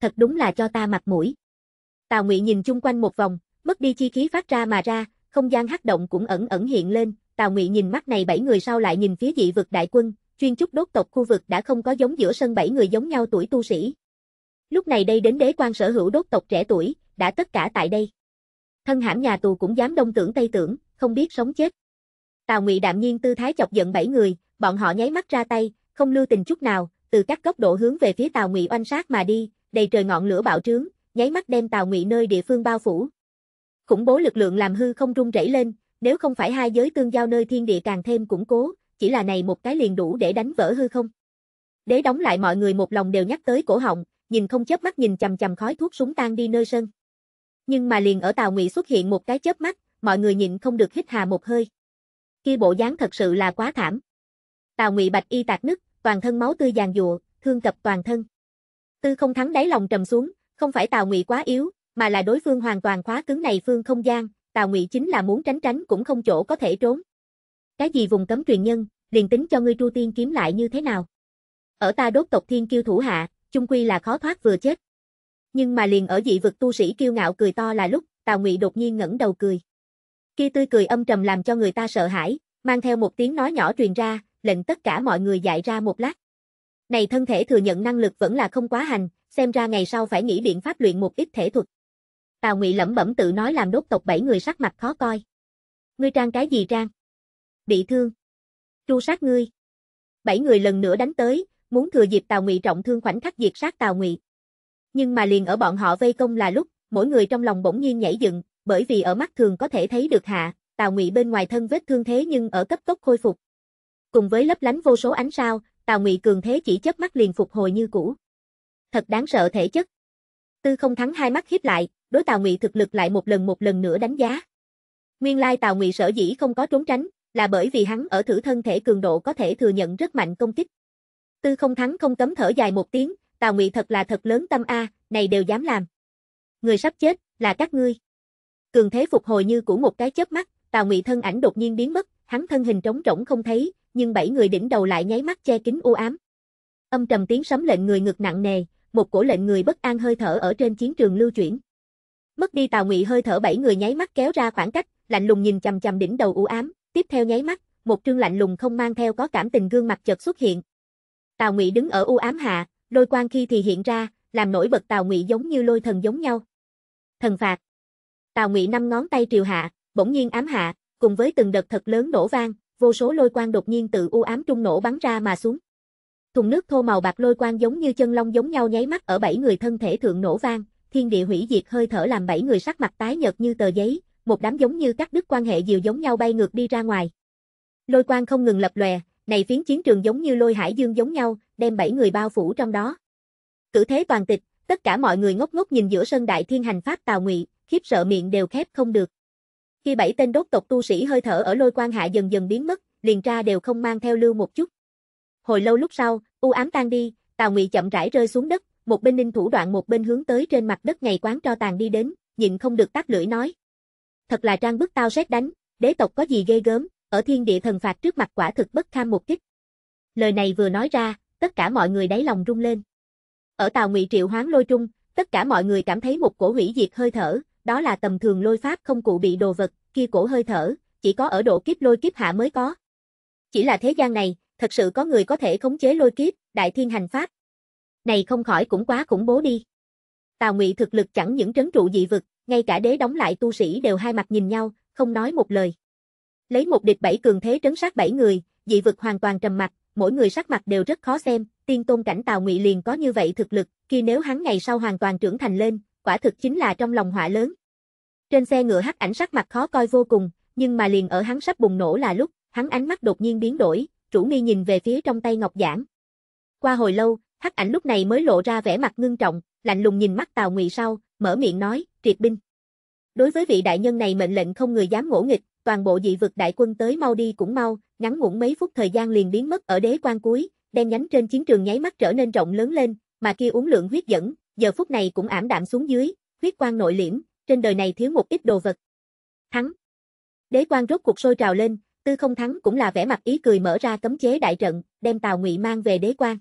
Thật đúng là cho ta mặt mũi. Tào Ngụy nhìn chung quanh một vòng, mất đi chi khí phát ra mà ra, không gian hắc động cũng ẩn ẩn hiện lên, Tào Ngụy nhìn mắt này bảy người sau lại nhìn phía dị vực đại quân, chuyên chúc đốt tộc khu vực đã không có giống giữa sân bảy người giống nhau tuổi tu sĩ. Lúc này đây đến đế quan sở hữu đốt tộc trẻ tuổi, đã tất cả tại đây. Thân hãm nhà tù cũng dám đông tưởng tây tưởng không biết sống chết. Tào Ngụy đạm nhiên tư thái chọc giận bảy người, bọn họ nháy mắt ra tay, không lưu tình chút nào, từ các góc độ hướng về phía Tào Ngụy oanh sát mà đi, đầy trời ngọn lửa bạo trướng, nháy mắt đem Tào Ngụy nơi địa phương bao phủ. Khủng bố lực lượng làm hư không rung rẩy lên, nếu không phải hai giới tương giao nơi thiên địa càng thêm củng cố, chỉ là này một cái liền đủ để đánh vỡ hư không. Đế đóng lại mọi người một lòng đều nhắc tới cổ họng, nhìn không chớp mắt nhìn chằm chằm khói thuốc súng tan đi nơi sân. Nhưng mà liền ở Tào Ngụy xuất hiện một cái chớp mắt, mọi người nhịn không được hít hà một hơi. Kia bộ dáng thật sự là quá thảm. Tào Ngụy Bạch y tạc nứt, toàn thân máu tươi giàn giụa, thương cập toàn thân. Tư Không Thắng đáy lòng trầm xuống, không phải Tào Ngụy quá yếu, mà là đối phương hoàn toàn khóa cứng này phương không gian, Tào Ngụy chính là muốn tránh tránh cũng không chỗ có thể trốn. Cái gì vùng cấm truyền nhân, liền tính cho ngươi Tru Tiên kiếm lại như thế nào? Ở ta đốt tộc Thiên Kiêu thủ hạ, chung quy là khó thoát vừa chết. Nhưng mà liền ở dị vực tu sĩ kiêu ngạo cười to là lúc, Tào Ngụy đột nhiên ngẩng đầu cười kia tươi cười âm trầm làm cho người ta sợ hãi, mang theo một tiếng nói nhỏ truyền ra, lệnh tất cả mọi người dạy ra một lát. Này thân thể thừa nhận năng lực vẫn là không quá hành, xem ra ngày sau phải nghĩ biện pháp luyện một ít thể thuật. Tào Ngụy lẩm bẩm tự nói làm đốt tộc bảy người sắc mặt khó coi. Ngươi trang cái gì trang? Bị thương. Tru sát ngươi. Bảy người lần nữa đánh tới, muốn thừa dịp Tào Ngụy trọng thương khoảnh khắc diệt sát Tào Ngụy. Nhưng mà liền ở bọn họ vây công là lúc, mỗi người trong lòng bỗng nhiên nhảy dựng, bởi vì ở mắt thường có thể thấy được hạ, Tào Ngụy bên ngoài thân vết thương thế nhưng ở cấp tốc khôi phục. Cùng với lấp lánh vô số ánh sao, Tào Ngụy cường thế chỉ chớp mắt liền phục hồi như cũ. Thật đáng sợ thể chất. Tư Không Thắng hai mắt híp lại, đối Tào Ngụy thực lực lại một lần một lần nữa đánh giá. Nguyên lai Tào Ngụy sở dĩ không có trốn tránh, là bởi vì hắn ở thử thân thể cường độ có thể thừa nhận rất mạnh công kích. Tư Không Thắng không cấm thở dài một tiếng, Tào Ngụy thật là thật lớn tâm a, này đều dám làm. Người sắp chết là các ngươi. Cường thế phục hồi như của một cái chớp mắt, Tào Ngụy thân ảnh đột nhiên biến mất, hắn thân hình trống rỗng không thấy, nhưng bảy người đỉnh đầu lại nháy mắt che kín u ám. Âm trầm tiếng sấm lệnh người ngực nặng nề, một cổ lệnh người bất an hơi thở ở trên chiến trường lưu chuyển. Mất đi Tào Ngụy hơi thở bảy người nháy mắt kéo ra khoảng cách, lạnh lùng nhìn chằm chằm đỉnh đầu u ám, tiếp theo nháy mắt, một trương lạnh lùng không mang theo có cảm tình gương mặt chợt xuất hiện. Tào Ngụy đứng ở u ám hạ, lôi quan khi thì hiện ra, làm nổi bật Tào Ngụy giống như lôi thần giống nhau. Thần phạt Tào Ngụy năm ngón tay triều hạ, bỗng nhiên ám hạ, cùng với từng đợt thật lớn nổ vang, vô số lôi quang đột nhiên tự u ám trung nổ bắn ra mà xuống. Thùng nước thô màu bạc lôi quang giống như chân long giống nhau nháy mắt ở bảy người thân thể thượng nổ vang, thiên địa hủy diệt hơi thở làm bảy người sắc mặt tái nhợt như tờ giấy, một đám giống như các đứt quan hệ diều giống nhau bay ngược đi ra ngoài. Lôi quang không ngừng lập lòe, này phiến chiến trường giống như lôi hải dương giống nhau, đem bảy người bao phủ trong đó. Cử thế toàn tịch, tất cả mọi người ngốc ngốc nhìn giữa sân đại thiên hành pháp Tào Ngụy, khiếp sợ miệng đều khép không được. Khi bảy tên đốt tộc tu sĩ hơi thở ở lôi quan hạ dần dần biến mất, liền tra đều không mang theo lưu một chút. Hồi lâu lúc sau, u ám tan đi, Tào Ngụy chậm rãi rơi xuống đất, một bên ninh thủ đoạn một bên hướng tới trên mặt đất ngày quán cho tàn đi đến, nhịn không được tắt lưỡi nói. Thật là trang bức tao xét đánh, đế tộc có gì ghê gớm, ở thiên địa thần phạt trước mặt quả thực bất kham một kích. Lời này vừa nói ra, tất cả mọi người đáy lòng rung lên. Ở Tào Ngụy Triệu Hoán lôi trung, tất cả mọi người cảm thấy một cổ hủy diệt hơi thở, đó là tầm thường lôi pháp không cụ bị đồ vật, kia cổ hơi thở, chỉ có ở độ kiếp lôi kiếp hạ mới có. Chỉ là thế gian này, thật sự có người có thể khống chế lôi kiếp, đại thiên hành pháp. Này không khỏi cũng quá khủng bố đi. Tào Ngụy thực lực chẳng những trấn trụ dị vực, ngay cả đế đóng lại tu sĩ đều hai mặt nhìn nhau, không nói một lời. Lấy một địch bảy cường thế trấn sát bảy người, dị vực hoàn toàn trầm mặt mỗi người sắc mặt đều rất khó xem, tiên tôn cảnh Tào Ngụy liền có như vậy thực lực, kia nếu hắn ngày sau hoàn toàn trưởng thành lên, quả thực chính là trong lòng họa lớn. Trên xe ngựa hắc ảnh sắc mặt khó coi vô cùng, nhưng mà liền ở hắn sắp bùng nổ là lúc, hắn ánh mắt đột nhiên biến đổi, rủ mi nhìn về phía trong tay ngọc giản. Qua hồi lâu, hắc ảnh lúc này mới lộ ra vẻ mặt ngưng trọng, lạnh lùng nhìn mắt Tào Ngụy sau, mở miệng nói, triệt binh. Đối với vị đại nhân này mệnh lệnh không người dám ngỗ nghịch, toàn bộ dị vực đại quân tới mau đi cũng mau, ngắn ngủn mấy phút thời gian liền biến mất ở đế quan cuối, đen nhánh trên chiến trường nháy mắt trở nên rộng lớn lên, mà kia uống lượng huyết dẫn, giờ phút này cũng ảm đạm xuống dưới, huyết quan nội liễm, trên đời này thiếu một ít đồ vật. Thắng. Đế quan rốt cuộc sôi trào lên, Tư Không Thắng cũng là vẻ mặt ý cười mở ra cấm chế đại trận, đem Tào Ngụy mang về đế quan.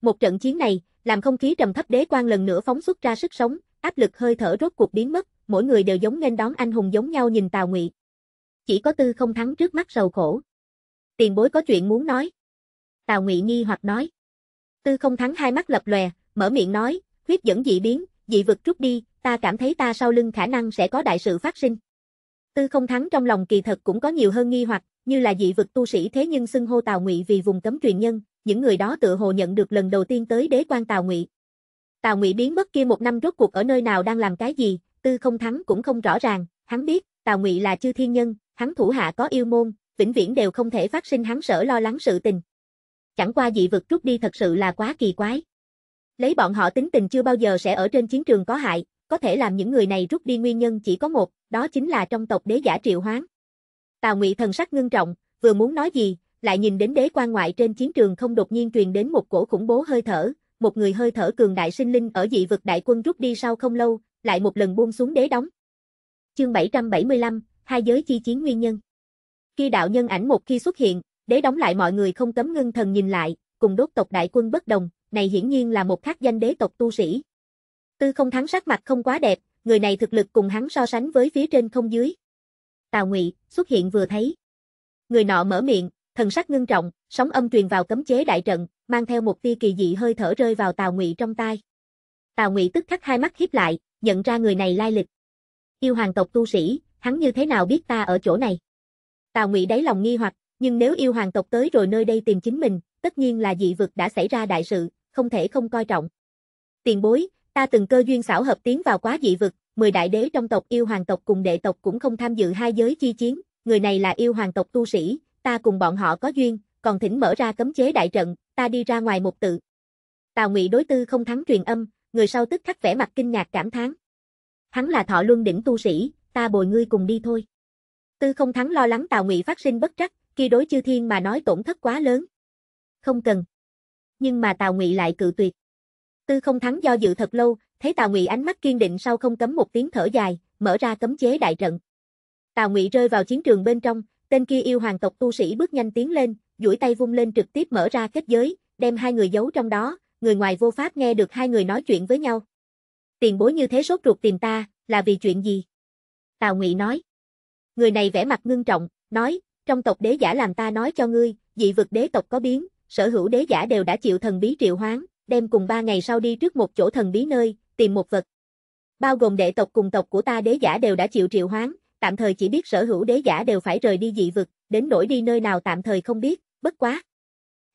Một trận chiến này, làm không khí trầm thấp đế quan lần nữa phóng xuất ra sức sống, áp lực hơi thở rốt cuộc biến mất, mỗi người đều giống nên đón anh hùng giống nhau nhìn Tào Ngụy. Chỉ có Tư Không Thắng trước mắt sầu khổ. Tiền bối có chuyện muốn nói. Tào Ngụy nghi hoặc nói. Tư Không Thắng hai mắt lập lòe, mở miệng nói, huyết dẫn dị biến, dị vực rút đi, ta cảm thấy ta sau lưng khả năng sẽ có đại sự phát sinh. Tư không thắng trong lòng kỳ thật cũng có nhiều hơn nghi hoặc, như là dị vực tu sĩ thế nhưng xưng hô Tào Ngụy vì vùng cấm truyền nhân, những người đó tự hồ nhận được lần đầu tiên tới đế quan Tào Ngụy. Tào Ngụy biến mất kia một năm rốt cuộc ở nơi nào đang làm cái gì, Tư không thắng cũng không rõ ràng, hắn biết, Tào Ngụy là chư thiên nhân, hắn thủ hạ có yêu môn, vĩnh viễn đều không thể phát sinh hắn sở lo lắng sự tình. Chẳng qua dị vực rút đi thật sự là quá kỳ quái. Lấy bọn họ tính tình chưa bao giờ sẽ ở trên chiến trường có hại, có thể làm những người này rút đi nguyên nhân chỉ có một, đó chính là trong tộc đế giả triệu hoán. Tào Ngụy thần sắc ngưng trọng, vừa muốn nói gì, lại nhìn đến đế quan ngoại trên chiến trường không đột nhiên truyền đến một cổ khủng bố hơi thở, một người hơi thở cường đại sinh linh ở dị vực đại quân rút đi sau không lâu, lại một lần buông xuống đế đóng. Chương 775, hai giới chi chiến nguyên nhân. Khi đạo nhân ảnh một khi xuất hiện, đế đóng lại mọi người không cấm ngưng thần nhìn lại, cùng đốt tộc đại quân bất đồng, này hiển nhiên là một khắc danh đế tộc tu sĩ. Tư không thắng sắc mặt không quá đẹp, người này thực lực cùng hắn so sánh với phía trên không dưới. Tào Ngụy xuất hiện vừa thấy. Người nọ mở miệng, thần sắc ngưng trọng, sóng âm truyền vào cấm chế đại trận, mang theo một tia kỳ dị hơi thở rơi vào Tào Ngụy trong tai. Tào Ngụy tức khắc hai mắt híp lại, nhận ra người này lai lịch. Yêu hoàng tộc tu sĩ, hắn như thế nào biết ta ở chỗ này? Tào Ngụy đáy lòng nghi hoặc, nhưng nếu yêu hoàng tộc tới rồi nơi đây tìm chính mình, tất nhiên là dị vực đã xảy ra đại sự, không thể không coi trọng. Tiền bối, ta từng cơ duyên xảo hợp tiến vào quá dị vực, 10 đại đế trong tộc yêu hoàng tộc cùng đệ tộc cũng không tham dự hai giới chi chiến, người này là yêu hoàng tộc tu sĩ, ta cùng bọn họ có duyên, còn thỉnh mở ra cấm chế đại trận, ta đi ra ngoài một tự. Tào Ngụy đối tư không thắng truyền âm, người sau tức khắc vẻ mặt kinh ngạc cảm thán. Hắn là thọ luân đỉnh tu sĩ, ta bồi ngươi cùng đi thôi. Tư không thắng lo lắng Tào Ngụy phát sinh bất trắc, kia đối chư thiên mà nói tổn thất quá lớn, không cần. Nhưng mà Tào Ngụy lại cự tuyệt. Tư không thắng do dự thật lâu, thấy Tào Ngụy ánh mắt kiên định sau không cấm một tiếng thở dài, mở ra cấm chế đại trận. Tào Ngụy rơi vào chiến trường bên trong, tên kia yêu hoàng tộc tu sĩ bước nhanh tiến lên, duỗi tay vung lên trực tiếp mở ra kết giới, đem hai người giấu trong đó, người ngoài vô pháp nghe được hai người nói chuyện với nhau. Tiền bối như thế sốt ruột tìm ta, là vì chuyện gì? Tào Ngụy nói. Người này vẻ mặt ngưng trọng, nói, trong tộc đế giả làm ta nói cho ngươi, dị vực đế tộc có biến, sở hữu đế giả đều đã chịu thần bí triệu hoán, đem cùng ba ngày sau đi trước một chỗ thần bí nơi, tìm một vật. Bao gồm đệ tộc cùng tộc của ta đế giả đều đã chịu triệu hoán, tạm thời chỉ biết sở hữu đế giả đều phải rời đi dị vực, đến nỗi đi nơi nào tạm thời không biết, bất quá.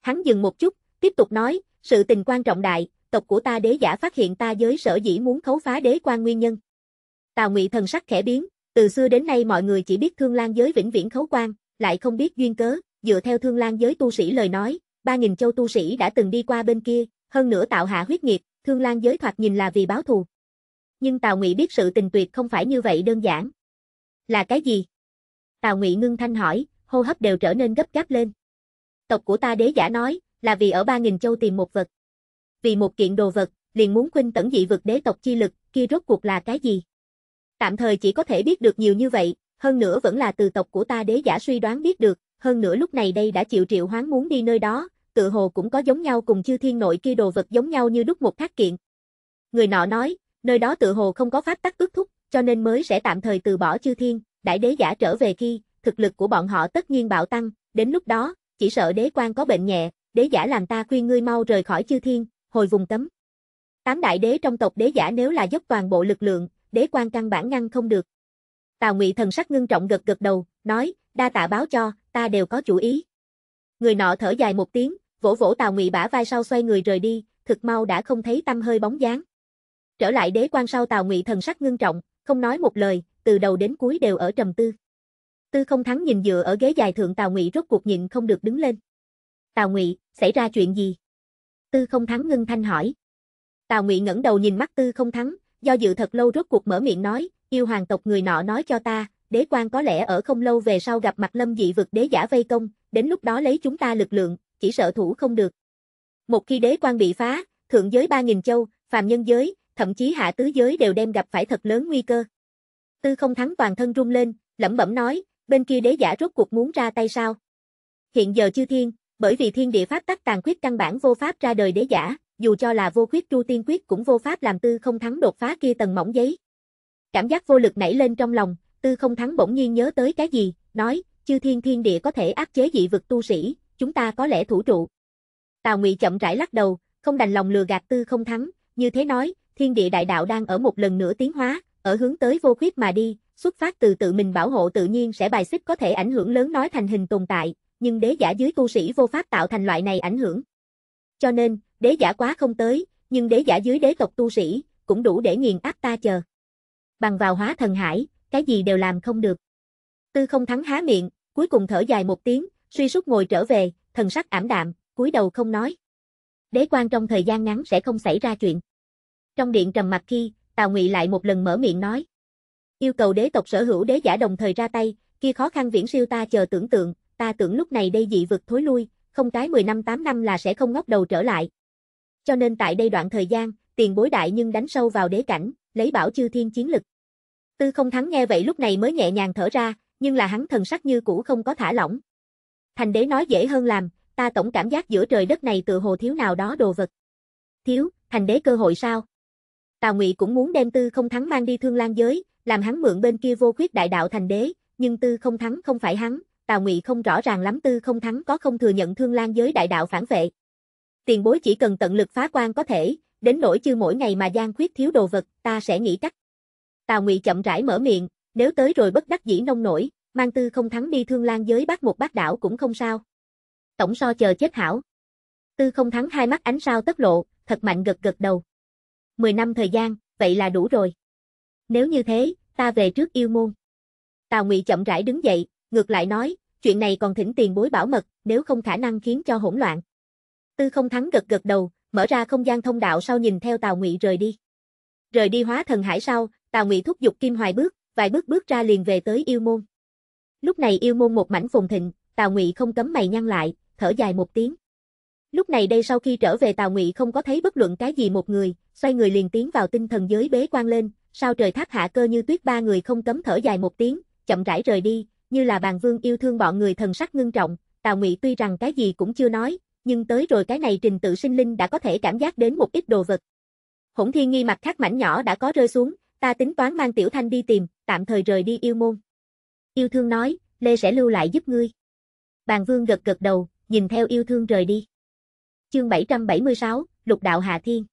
Hắn dừng một chút, tiếp tục nói, sự tình quan trọng đại, tộc của ta đế giả phát hiện ta giới sở dĩ muốn khấu phá đế quan nguyên nhân. Tào Ngụy thần sắc khẽ biến, từ xưa đến nay mọi người chỉ biết Thương lang giới vĩnh viễn khấu quan, lại không biết duyên cớ, dựa theo Thương lang giới tu sĩ lời nói, Ba nghìn châu tu sĩ đã từng đi qua bên kia, hơn nữa tạo hạ huyết nghiệp, thương lan giới thoạt nhìn là vì báo thù. Nhưng Tào Ngụy biết sự tình tuyệt không phải như vậy đơn giản. Là cái gì? Tào Ngụy ngưng thanh hỏi, hô hấp đều trở nên gấp gáp lên. Tộc của ta đế giả nói, là vì ở ba nghìn châu tìm một vật. Vì một kiện đồ vật, liền muốn khuynh tẩn dị vực đế tộc chi lực, kia rốt cuộc là cái gì? Tạm thời chỉ có thể biết được nhiều như vậy, hơn nữa vẫn là từ tộc của ta đế giả suy đoán biết được, hơn nữa lúc này đây đã chịu triệu hoán muốn đi nơi đó, tự hồ cũng có giống nhau cùng chư thiên nội kia đồ vật giống nhau như đúc một khắc kiện. Người nọ nói, nơi đó tự hồ không có pháp tắc ước thúc, cho nên mới sẽ tạm thời từ bỏ chư thiên, đại đế giả trở về khi, thực lực của bọn họ tất nhiên bạo tăng, đến lúc đó, chỉ sợ đế quan có bệnh nhẹ, đế giả làm ta khuyên ngươi mau rời khỏi chư thiên, hồi vùng tấm Tám đại đế trong tộc đế giả nếu là dốc toàn bộ lực lượng, đế quan căn bản ngăn không được. Tào Ngụy thần sắc ngưng trọng gật gật đầu, nói, đa tạ báo cho, ta đều có chủ ý. Người nọ thở dài một tiếng, vỗ vỗ Tào Ngụy bả vai sau xoay người rời đi, thực mau đã không thấy tâm hơi bóng dáng. Trở lại đế quan sau Tào Ngụy thần sắc ngưng trọng, không nói một lời, từ đầu đến cuối đều ở trầm tư. Tư Không Thắng nhìn dựa ở ghế dài thượng Tào Ngụy rốt cuộc nhịn không được đứng lên. "Tào Ngụy, xảy ra chuyện gì?" Tư Không Thắng ngưng thanh hỏi. Tào Ngụy ngẩng đầu nhìn mắt Tư Không Thắng, do dự thật lâu rốt cuộc mở miệng nói, "Yêu hoàng tộc người nọ nói cho ta, đế quan có lẽ ở không lâu về sau gặp mặt lâm dị vực đế giả vây công, đến lúc đó lấy chúng ta lực lượng, chỉ sợ thủ không được. Một khi đế quan bị phá, thượng giới ba nghìn châu, phàm nhân giới, thậm chí hạ tứ giới đều đem gặp phải thật lớn nguy cơ. Tư không thắng toàn thân run lên, lẩm bẩm nói, bên kia đế giả rốt cuộc muốn ra tay sao. Hiện giờ chư thiên, bởi vì thiên địa pháp tắc tàn khuyết căn bản vô pháp ra đời đế giả, dù cho là vô khuyết tru tiên quyết cũng vô pháp làm tư không thắng đột phá kia tầng mỏng giấy. Cảm giác vô lực nảy lên trong lòng, Tư không thắng bỗng nhiên nhớ tới cái gì, nói, chư thiên thiên địa có thể áp chế dị vực tu sĩ, chúng ta có lẽ thủ trụ. Tào Ngụy chậm rãi lắc đầu, không đành lòng lừa gạt tư không thắng, như thế nói, thiên địa đại đạo đang ở một lần nữa tiến hóa, ở hướng tới vô khuyết mà đi, xuất phát từ tự mình bảo hộ tự nhiên sẽ bài xích có thể ảnh hưởng lớn nói thành hình tồn tại, nhưng đế giả dưới tu sĩ vô pháp tạo thành loại này ảnh hưởng. Cho nên, đế giả quá không tới, nhưng đế giả dưới đế tộc tu sĩ, cũng đủ để nghiền áp ta chờ. Bằng vào hóa thần hải, cái gì đều làm không được. Tư không thắng há miệng, cuối cùng thở dài một tiếng, suy sút ngồi trở về, thần sắc ảm đạm, cúi đầu không nói. Đế quan trong thời gian ngắn sẽ không xảy ra chuyện. Trong điện trầm mặt khi, Tào Ngụy lại một lần mở miệng nói. Yêu cầu đế tộc sở hữu đế giả đồng thời ra tay, kia khó khăn viễn siêu ta chờ tưởng tượng, ta tưởng lúc này đây dị vực thối lui, không cái 10 năm 8 năm là sẽ không ngóc đầu trở lại. Cho nên tại đây đoạn thời gian, tiền bối đại nhưng đánh sâu vào đế cảnh, lấy bảo chư thiên chiến lực. Tư không thắng nghe vậy lúc này mới nhẹ nhàng thở ra, nhưng là hắn thần sắc như cũ không có thả lỏng. Thành đế nói dễ hơn làm, ta tổng cảm giác giữa trời đất này tự hồ thiếu nào đó đồ vật. Thiếu, thành đế cơ hội sao? Tào Ngụy cũng muốn đem Tư Không Thắng mang đi Thương Lan giới, làm hắn mượn bên kia vô khuyết đại đạo thành đế, nhưng Tư Không Thắng không phải hắn, Tào Ngụy không rõ ràng lắm Tư Không Thắng có không thừa nhận Thương Lan giới đại đạo phản vệ. Tiền bối chỉ cần tận lực phá quan có thể, đến nỗi chưa mỗi ngày mà gian khuyết thiếu đồ vật, ta sẽ nghĩ cách. Tào Ngụy chậm rãi mở miệng, nếu tới rồi bất đắc dĩ nông nổi, mang tư không thắng đi thương lan giới bác một bác đảo cũng không sao. Tổng so chờ chết hảo. Tư không thắng hai mắt ánh sao tất lộ, thật mạnh gật gật đầu. Mười năm thời gian, vậy là đủ rồi. Nếu như thế, ta về trước yêu môn. Tào Ngụy chậm rãi đứng dậy, ngược lại nói, chuyện này còn thỉnh tiền bối bảo mật, nếu không khả năng khiến cho hỗn loạn. Tư không thắng gật gật đầu, mở ra không gian thông đạo sau nhìn theo Tào Ngụy rời đi. Rời đi hóa thần hải sau, Tào Ngụy thúc giục Kim Hoài bước, vài bước bước ra liền về tới yêu môn. Lúc này yêu môn một mảnh phồn thịnh, Tào Ngụy không cấm mày nhăn lại, thở dài một tiếng. Lúc này đây sau khi trở về Tào Ngụy không có thấy bất luận cái gì một người, xoay người liền tiến vào tinh thần giới bế quan lên, sao trời thác hạ cơ như tuyết ba người không cấm thở dài một tiếng, chậm rãi rời đi, như là bàn vương yêu thương bọn người thần sắc ngưng trọng, Tào Ngụy tuy rằng cái gì cũng chưa nói, nhưng tới rồi cái này trình tự sinh linh đã có thể cảm giác đến một ít đồ vật. Hỗn Thiên Nghi mặt khác mảnh nhỏ đã có rơi xuống, ta tính toán mang Tiểu Thanh đi tìm, tạm thời rời đi yêu môn. Yêu thương nói, Lê sẽ lưu lại giúp ngươi. Bàn vương gật gật đầu, nhìn theo yêu thương rời đi. Chương 776, Lục Đạo Hạ Thiên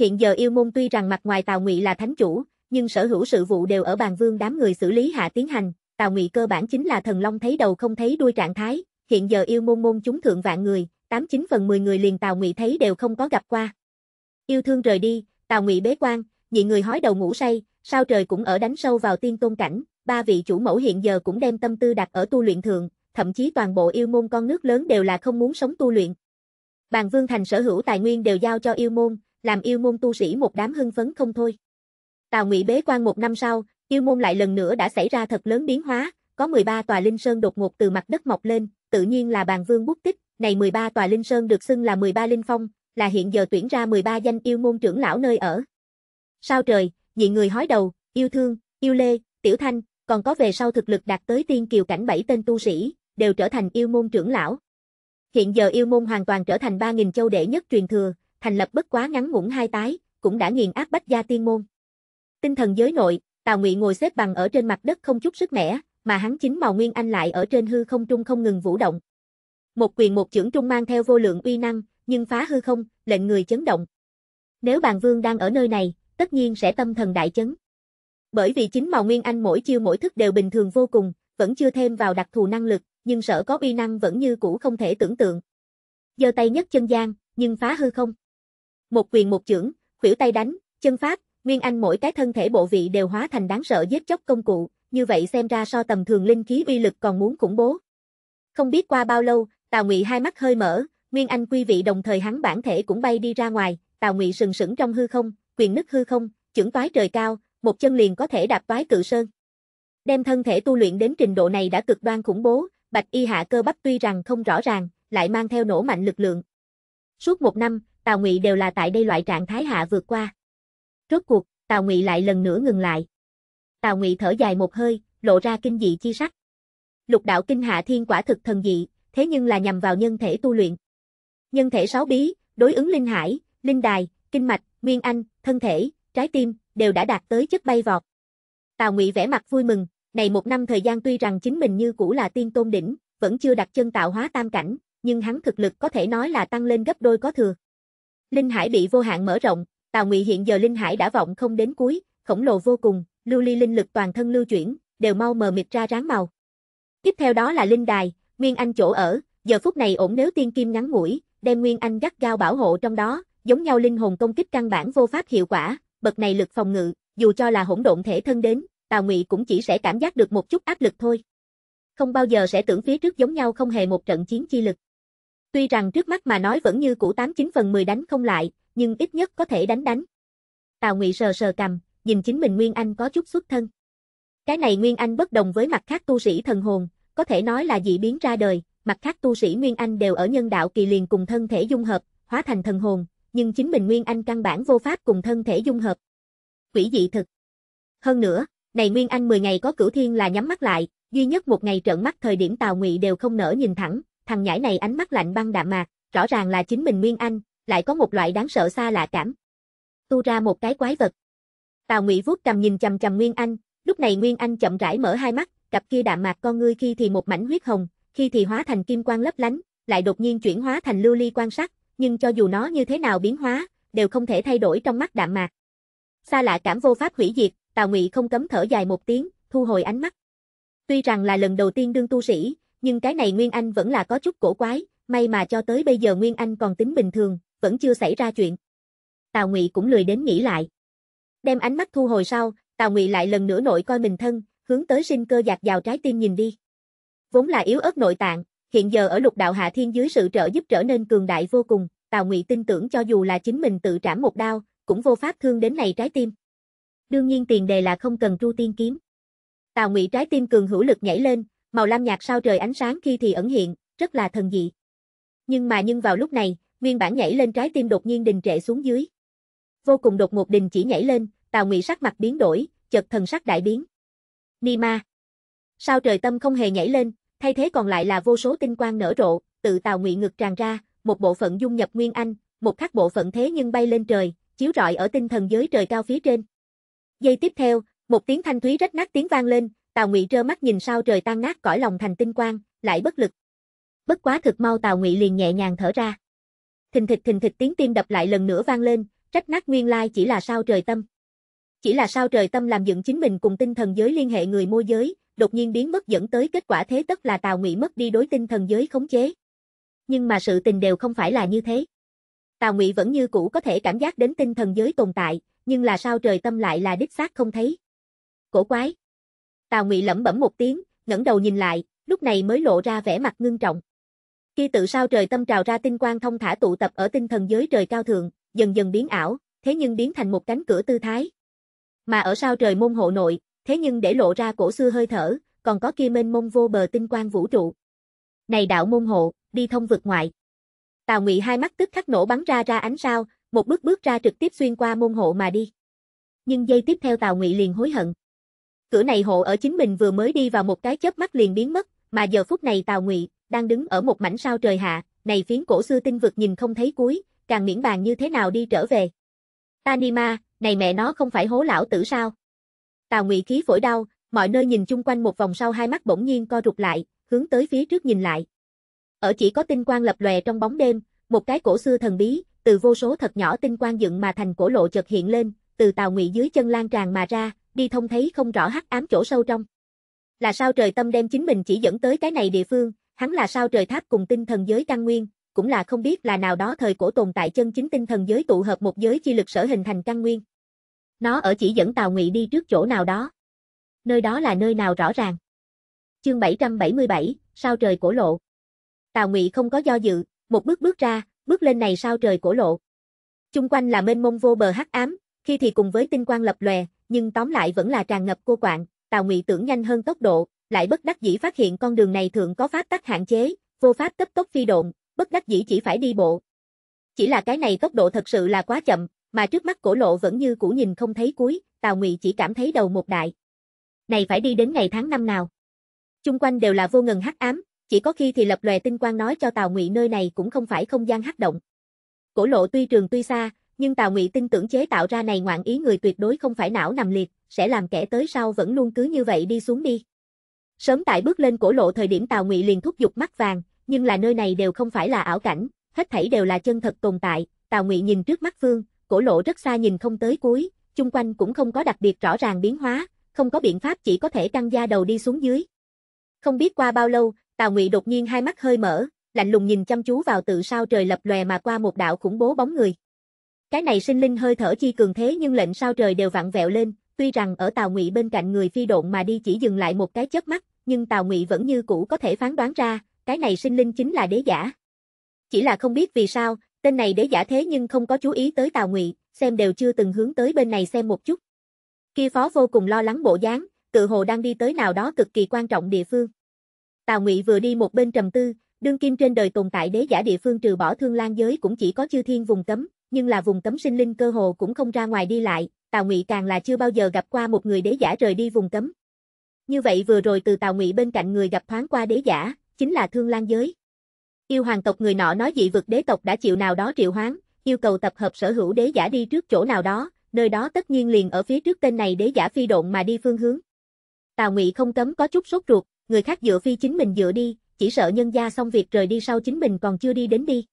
Hiện giờ yêu môn tuy rằng mặt ngoài Tào Ngụy là thánh chủ, nhưng sở hữu sự vụ đều ở bàn vương đám người xử lý hạ tiến hành, Tào Ngụy cơ bản chính là thần long thấy đầu không thấy đuôi trạng thái, hiện giờ yêu môn môn chúng thượng vạn người, 89 phần 10 người liền Tào Ngụy thấy đều không có gặp qua. Yêu thương rời đi, Tào Ngụy bế quan, nhị người hói đầu ngủ say, sao trời cũng ở đánh sâu vào tiên tôn cảnh, ba vị chủ mẫu hiện giờ cũng đem tâm tư đặt ở tu luyện thường, thậm chí toàn bộ yêu môn con nước lớn đều là không muốn sống tu luyện. Bàn Vương Thành sở hữu tài nguyên đều giao cho yêu môn, làm yêu môn tu sĩ một đám hưng phấn không thôi. Tào Ngụy bế quan một năm sau, yêu môn lại lần nữa đã xảy ra thật lớn biến hóa, có 13 tòa linh sơn đột ngột từ mặt đất mọc lên, tự nhiên là bàn vương bút tích, này 13 tòa linh sơn được xưng là 13 linh phong, là hiện giờ tuyển ra 13 danh yêu môn trưởng lão nơi ở, Sao trời, dị người hói đầu, yêu thương, yêu lê, tiểu thanh, còn có về sau thực lực đạt tới tiên kiều cảnh bảy tên tu sĩ, đều trở thành yêu môn trưởng lão. Hiện giờ yêu môn hoàn toàn trở thành 3.000 châu đệ nhất truyền thừa, thành lập bất quá ngắn ngủn hai tái, cũng đã nghiền áp bách gia tiên môn. Tinh thần giới nội, Tào Ngụy ngồi xếp bằng ở trên mặt đất không chút sức mẻ, mà hắn chính màu nguyên anh lại ở trên hư không trung không ngừng vũ động. Một quyền một chưởng trung mang theo vô lượng uy năng, nhưng phá hư không, lệnh người chấn động. Nếu bàn vương đang ở nơi này, tất nhiên sẽ tâm thần đại chấn. Bởi vì chính Màu Nguyên Anh mỗi chiêu mỗi thức đều bình thường vô cùng, vẫn chưa thêm vào đặc thù năng lực, nhưng sở có uy năng vẫn như cũ không thể tưởng tượng. Giơ tay nhất chân gian, nhưng phá hư không. Một quyền một chưởng, khuỷu tay đánh, chân phát, Nguyên Anh mỗi cái thân thể bộ vị đều hóa thành đáng sợ giết chóc công cụ, như vậy xem ra so tầm thường linh khí uy lực còn muốn khủng bố. Không biết qua bao lâu, Tào Ngụy hai mắt hơi mở, Nguyên Anh quy vị đồng thời hắn bản thể cũng bay đi ra ngoài, Tào Ngụy sừng sững trong hư không, quyền nứt hư không, chưởng toái trời cao, một chân liền có thể đạp toái cự sơn. Đem thân thể tu luyện đến trình độ này đã cực đoan khủng bố, Bạch Y hạ cơ bắp tuy rằng không rõ ràng, lại mang theo nổ mạnh lực lượng. Suốt một năm, Tào Ngụy đều là tại đây loại trạng thái hạ vượt qua. Rốt cuộc, Tào Ngụy lại lần nữa ngừng lại. Tào Ngụy thở dài một hơi, lộ ra kinh dị chi sắc. Lục đạo kinh hạ thiên quả thực thần dị, thế nhưng là nhằm vào nhân thể tu luyện. Nhân thể sáu bí, đối ứng linh hải, linh đài, kinh mạch, nguyên anh, thân thể, trái tim, đều đã đạt tới chất bay vọt. Tào Ngụy vẻ mặt vui mừng, này một năm thời gian tuy rằng chính mình như cũ là tiên tôn đỉnh, vẫn chưa đặt chân tạo hóa tam cảnh, nhưng hắn thực lực có thể nói là tăng lên gấp đôi có thừa. Linh hải bị vô hạn mở rộng, Tào Ngụy hiện giờ linh hải đã vọng không đến cuối, khổng lồ vô cùng, lưu ly linh lực toàn thân lưu chuyển, đều mau mờ mịt ra ráng màu. Tiếp theo đó là linh đài, Nguyên Anh chỗ ở, giờ phút này ổn nếu tiên kim ngắn ngủi, đem Nguyên Anh gắt gao bảo hộ trong đó, giống nhau linh hồn công kích căn bản vô pháp hiệu quả, bậc này lực phòng ngự, dù cho là hỗn độn thể thân đến, Tào Ngụy cũng chỉ sẽ cảm giác được một chút áp lực thôi. Không bao giờ sẽ tưởng phía trước giống nhau không hề một trận chiến chi lực. Tuy rằng trước mắt mà nói vẫn như cũ 89 phần 10 đánh không lại, nhưng ít nhất có thể đánh đánh. Tào Ngụy sờ sờ cầm, nhìn chính mình Nguyên Anh có chút xuất thân. Cái này Nguyên Anh bất đồng với mặt khác tu sĩ thần hồn, có thể nói là dị biến ra đời, mặt khác tu sĩ Nguyên Anh đều ở nhân đạo kỳ liền cùng thân thể dung hợp, hóa thành thần hồn, nhưng chính mình Nguyên Anh căn bản vô pháp cùng thân thể dung hợp. Quỷ dị thực. Hơn nữa, này Nguyên Anh 10 ngày có cửu thiên là nhắm mắt lại, duy nhất một ngày trợn mắt thời điểm Tào Ngụy đều không nở nhìn thẳng, thằng nhãi này ánh mắt lạnh băng đạm mạc, rõ ràng là chính mình Nguyên Anh, lại có một loại đáng sợ xa lạ cảm. Tu ra một cái quái vật. Tào Ngụy vuốt cầm nhìn chằm chằm Nguyên Anh, lúc này Nguyên Anh chậm rãi mở hai mắt, cặp kia đạm mạc con ngươi khi thì một mảnh huyết hồng, khi thì hóa thành kim quang lấp lánh, lại đột nhiên chuyển hóa thành lưu ly quan sát, nhưng cho dù nó như thế nào biến hóa, đều không thể thay đổi trong mắt đạm mạc. Xa lạ cảm vô pháp hủy diệt, Tào Ngụy không cấm thở dài một tiếng, thu hồi ánh mắt. Tuy rằng là lần đầu tiên đương tu sĩ, nhưng cái này Nguyên Anh vẫn là có chút cổ quái, may mà cho tới bây giờ Nguyên Anh còn tính bình thường, vẫn chưa xảy ra chuyện. Tào Ngụy cũng lười đến nghĩ lại. Đem ánh mắt thu hồi sau, Tào Ngụy lại lần nữa nội coi mình thân, hướng tới sinh cơ giạt vào trái tim nhìn đi. Vốn là yếu ớt nội tạng, hiện giờ ở lục đạo hạ thiên dưới sự trợ giúp trở nên cường đại vô cùng, Tào Ngụy tin tưởng cho dù là chính mình tự trảm một đao, cũng vô pháp thương đến này trái tim. Đương nhiên tiền đề là không cần tru tiên kiếm. Tào Ngụy trái tim cường hữu lực nhảy lên, màu lam nhạt sao trời ánh sáng khi thì ẩn hiện, rất là thần dị. Nhưng mà nhưng vào lúc này, nguyên bản nhảy lên trái tim đột nhiên đình trệ xuống dưới. Vô cùng đột ngột đình chỉ nhảy lên, Tào Ngụy sắc mặt biến đổi, chợt thần sắc đại biến. Ni ma. Sao trời tâm không hề nhảy lên, thay thế còn lại là vô số tinh quang nở rộ, tự tào ngụy ngực tràn ra, một bộ phận dung nhập nguyên anh, một khác bộ phận thế nhưng bay lên trời, chiếu rọi ở tinh thần giới trời cao phía trên. Giây tiếp theo, một tiếng thanh thúy rách nát tiếng vang lên, Tào Ngụy trơ mắt nhìn sao trời tan nát cõi lòng thành tinh quang, lại bất lực. Bất quá thực mau Tào Ngụy liền nhẹ nhàng thở ra. Thình thịch thình thịch tiếng tim đập lại lần nữa vang lên, rách nát nguyên lai chỉ là sao trời tâm. Chỉ là sao trời tâm làm dựng chính mình cùng tinh thần giới liên hệ người môi giới, đột nhiên biến mất dẫn tới kết quả thế tất là Tào Ngụy mất đi đối tinh thần giới khống chế. Nhưng mà sự tình đều không phải là như thế. Tào Ngụy vẫn như cũ có thể cảm giác đến tinh thần giới tồn tại, nhưng là sao trời tâm lại là đích xác không thấy. Cổ quái. Tào Ngụy lẩm bẩm một tiếng, ngẩng đầu nhìn lại, lúc này mới lộ ra vẻ mặt ngưng trọng. Khi tự sao trời tâm trào ra tinh quang thông thả tụ tập ở tinh thần giới trời cao thượng, dần dần biến ảo, thế nhưng biến thành một cánh cửa tư thái. Mà ở sao trời môn hộ nội, thế nhưng để lộ ra cổ xưa hơi thở, còn có kia mênh mông vô bờ tinh quang vũ trụ. Này đạo môn hộ, đi thông vực ngoại. Tào Ngụy hai mắt tức khắc nổ bắn ra ra ánh sao, một bước bước ra trực tiếp xuyên qua môn hộ mà đi. Nhưng giây tiếp theo Tào Ngụy liền hối hận. Cửa này hộ ở chính mình vừa mới đi vào một cái chớp mắt liền biến mất, mà giờ phút này Tào Ngụy đang đứng ở một mảnh sao trời hạ, này phiến cổ xưa tinh vực nhìn không thấy cuối, càng miễn bàn như thế nào đi trở về. Tanima, này mẹ nó không phải hố lão tử sao? Tào Ngụy khí phổi đau, mọi nơi nhìn chung quanh một vòng sau hai mắt bỗng nhiên co rụt lại, hướng tới phía trước nhìn lại. Ở chỉ có tinh quang lập lòe trong bóng đêm, một cái cổ xưa thần bí, từ vô số thật nhỏ tinh quang dựng mà thành cổ lộ chợt hiện lên, từ Tào Ngụy dưới chân lan tràn mà ra, đi thông thấy không rõ hắc ám chỗ sâu trong. Là sao trời tâm đem chính mình chỉ dẫn tới cái này địa phương, hắn là sao trời tháp cùng tinh thần giới căn nguyên, cũng là không biết là nào đó thời cổ tồn tại chân chính tinh thần giới tụ hợp một giới chi lực sở hình thành căn nguyên. Nó ở chỉ dẫn Tào Ngụy đi trước chỗ nào đó. Nơi đó là nơi nào rõ ràng. Chương 777, sao trời cổ lộ. Tào Ngụy không có do dự, một bước bước ra, bước lên này sao trời cổ lộ. Chung quanh là mênh mông vô bờ hắc ám, khi thì cùng với tinh quang lập lòe, nhưng tóm lại vẫn là tràn ngập cô quạng, Tào Ngụy tưởng nhanh hơn tốc độ, lại bất đắc dĩ phát hiện con đường này thường có pháp tắc hạn chế, vô pháp cấp tốc phi độn, bất đắc dĩ chỉ phải đi bộ. Chỉ là cái này tốc độ thật sự là quá chậm, mà trước mắt cổ lộ vẫn như cũ nhìn không thấy cuối, Tào Ngụy chỉ cảm thấy đầu một đại. Này phải đi đến ngày tháng năm nào? Chung quanh đều là vô ngần hắc ám, chỉ có khi thì lập lòe tinh quang nói cho Tào Ngụy nơi này cũng không phải không gian hắc động. Cổ lộ tuy trường tuy xa, nhưng Tào Ngụy tin tưởng chế tạo ra này ngoạn ý người tuyệt đối không phải não nằm liệt, sẽ làm kẻ tới sau vẫn luôn cứ như vậy đi xuống đi. Sớm tại bước lên cổ lộ thời điểm Tào Ngụy liền thúc giục mắt vàng, nhưng là nơi này đều không phải là ảo cảnh, hết thảy đều là chân thật tồn tại, Tào Ngụy nhìn trước mắt Phương, cổ lộ rất xa nhìn không tới cuối, chung quanh cũng không có đặc biệt rõ ràng biến hóa, không có biện pháp chỉ có thể căng da đầu đi xuống dưới. Không biết qua bao lâu, Tào Ngụy đột nhiên hai mắt hơi mở, lạnh lùng nhìn chăm chú vào tự sao trời lập lòe mà qua một đạo khủng bố bóng người. Cái này sinh linh hơi thở chi cường thế nhưng lệnh sao trời đều vặn vẹo lên, tuy rằng ở Tào Ngụy bên cạnh người phi độn mà đi chỉ dừng lại một cái chớp mắt, nhưng Tào Ngụy vẫn như cũ có thể phán đoán ra, cái này sinh linh chính là đế giả. Chỉ là không biết vì sao, Tên này đế giả thế nhưng không có chú ý tới Tào Ngụy, xem đều chưa từng hướng tới bên này xem một chút. Kia phó vô cùng lo lắng bộ dáng, tự hồ đang đi tới nào đó cực kỳ quan trọng địa phương. Tào Ngụy vừa đi một bên trầm tư, đương kim trên đời tồn tại đế giả địa phương trừ bỏ Thương Lan giới cũng chỉ có chư thiên vùng cấm, nhưng là vùng cấm sinh linh cơ hồ cũng không ra ngoài đi lại, Tào Ngụy càng là chưa bao giờ gặp qua một người đế giả rời đi vùng cấm. Như vậy vừa rồi từ Tào Ngụy bên cạnh người gặp thoáng qua đế giả, chính là Thương Lan giới. Yêu hoàng tộc người nọ nói dị vực đế tộc đã chịu nào đó triệu hoán, yêu cầu tập hợp sở hữu đế giả đi trước chỗ nào đó, nơi đó tất nhiên liền ở phía trước tên này đế giả phi độn mà đi phương hướng. Tào Ngụy không cấm có chút sốt ruột, người khác dựa phi chính mình dựa đi, chỉ sợ nhân gia xong việc rời đi sau chính mình còn chưa đi đến đi.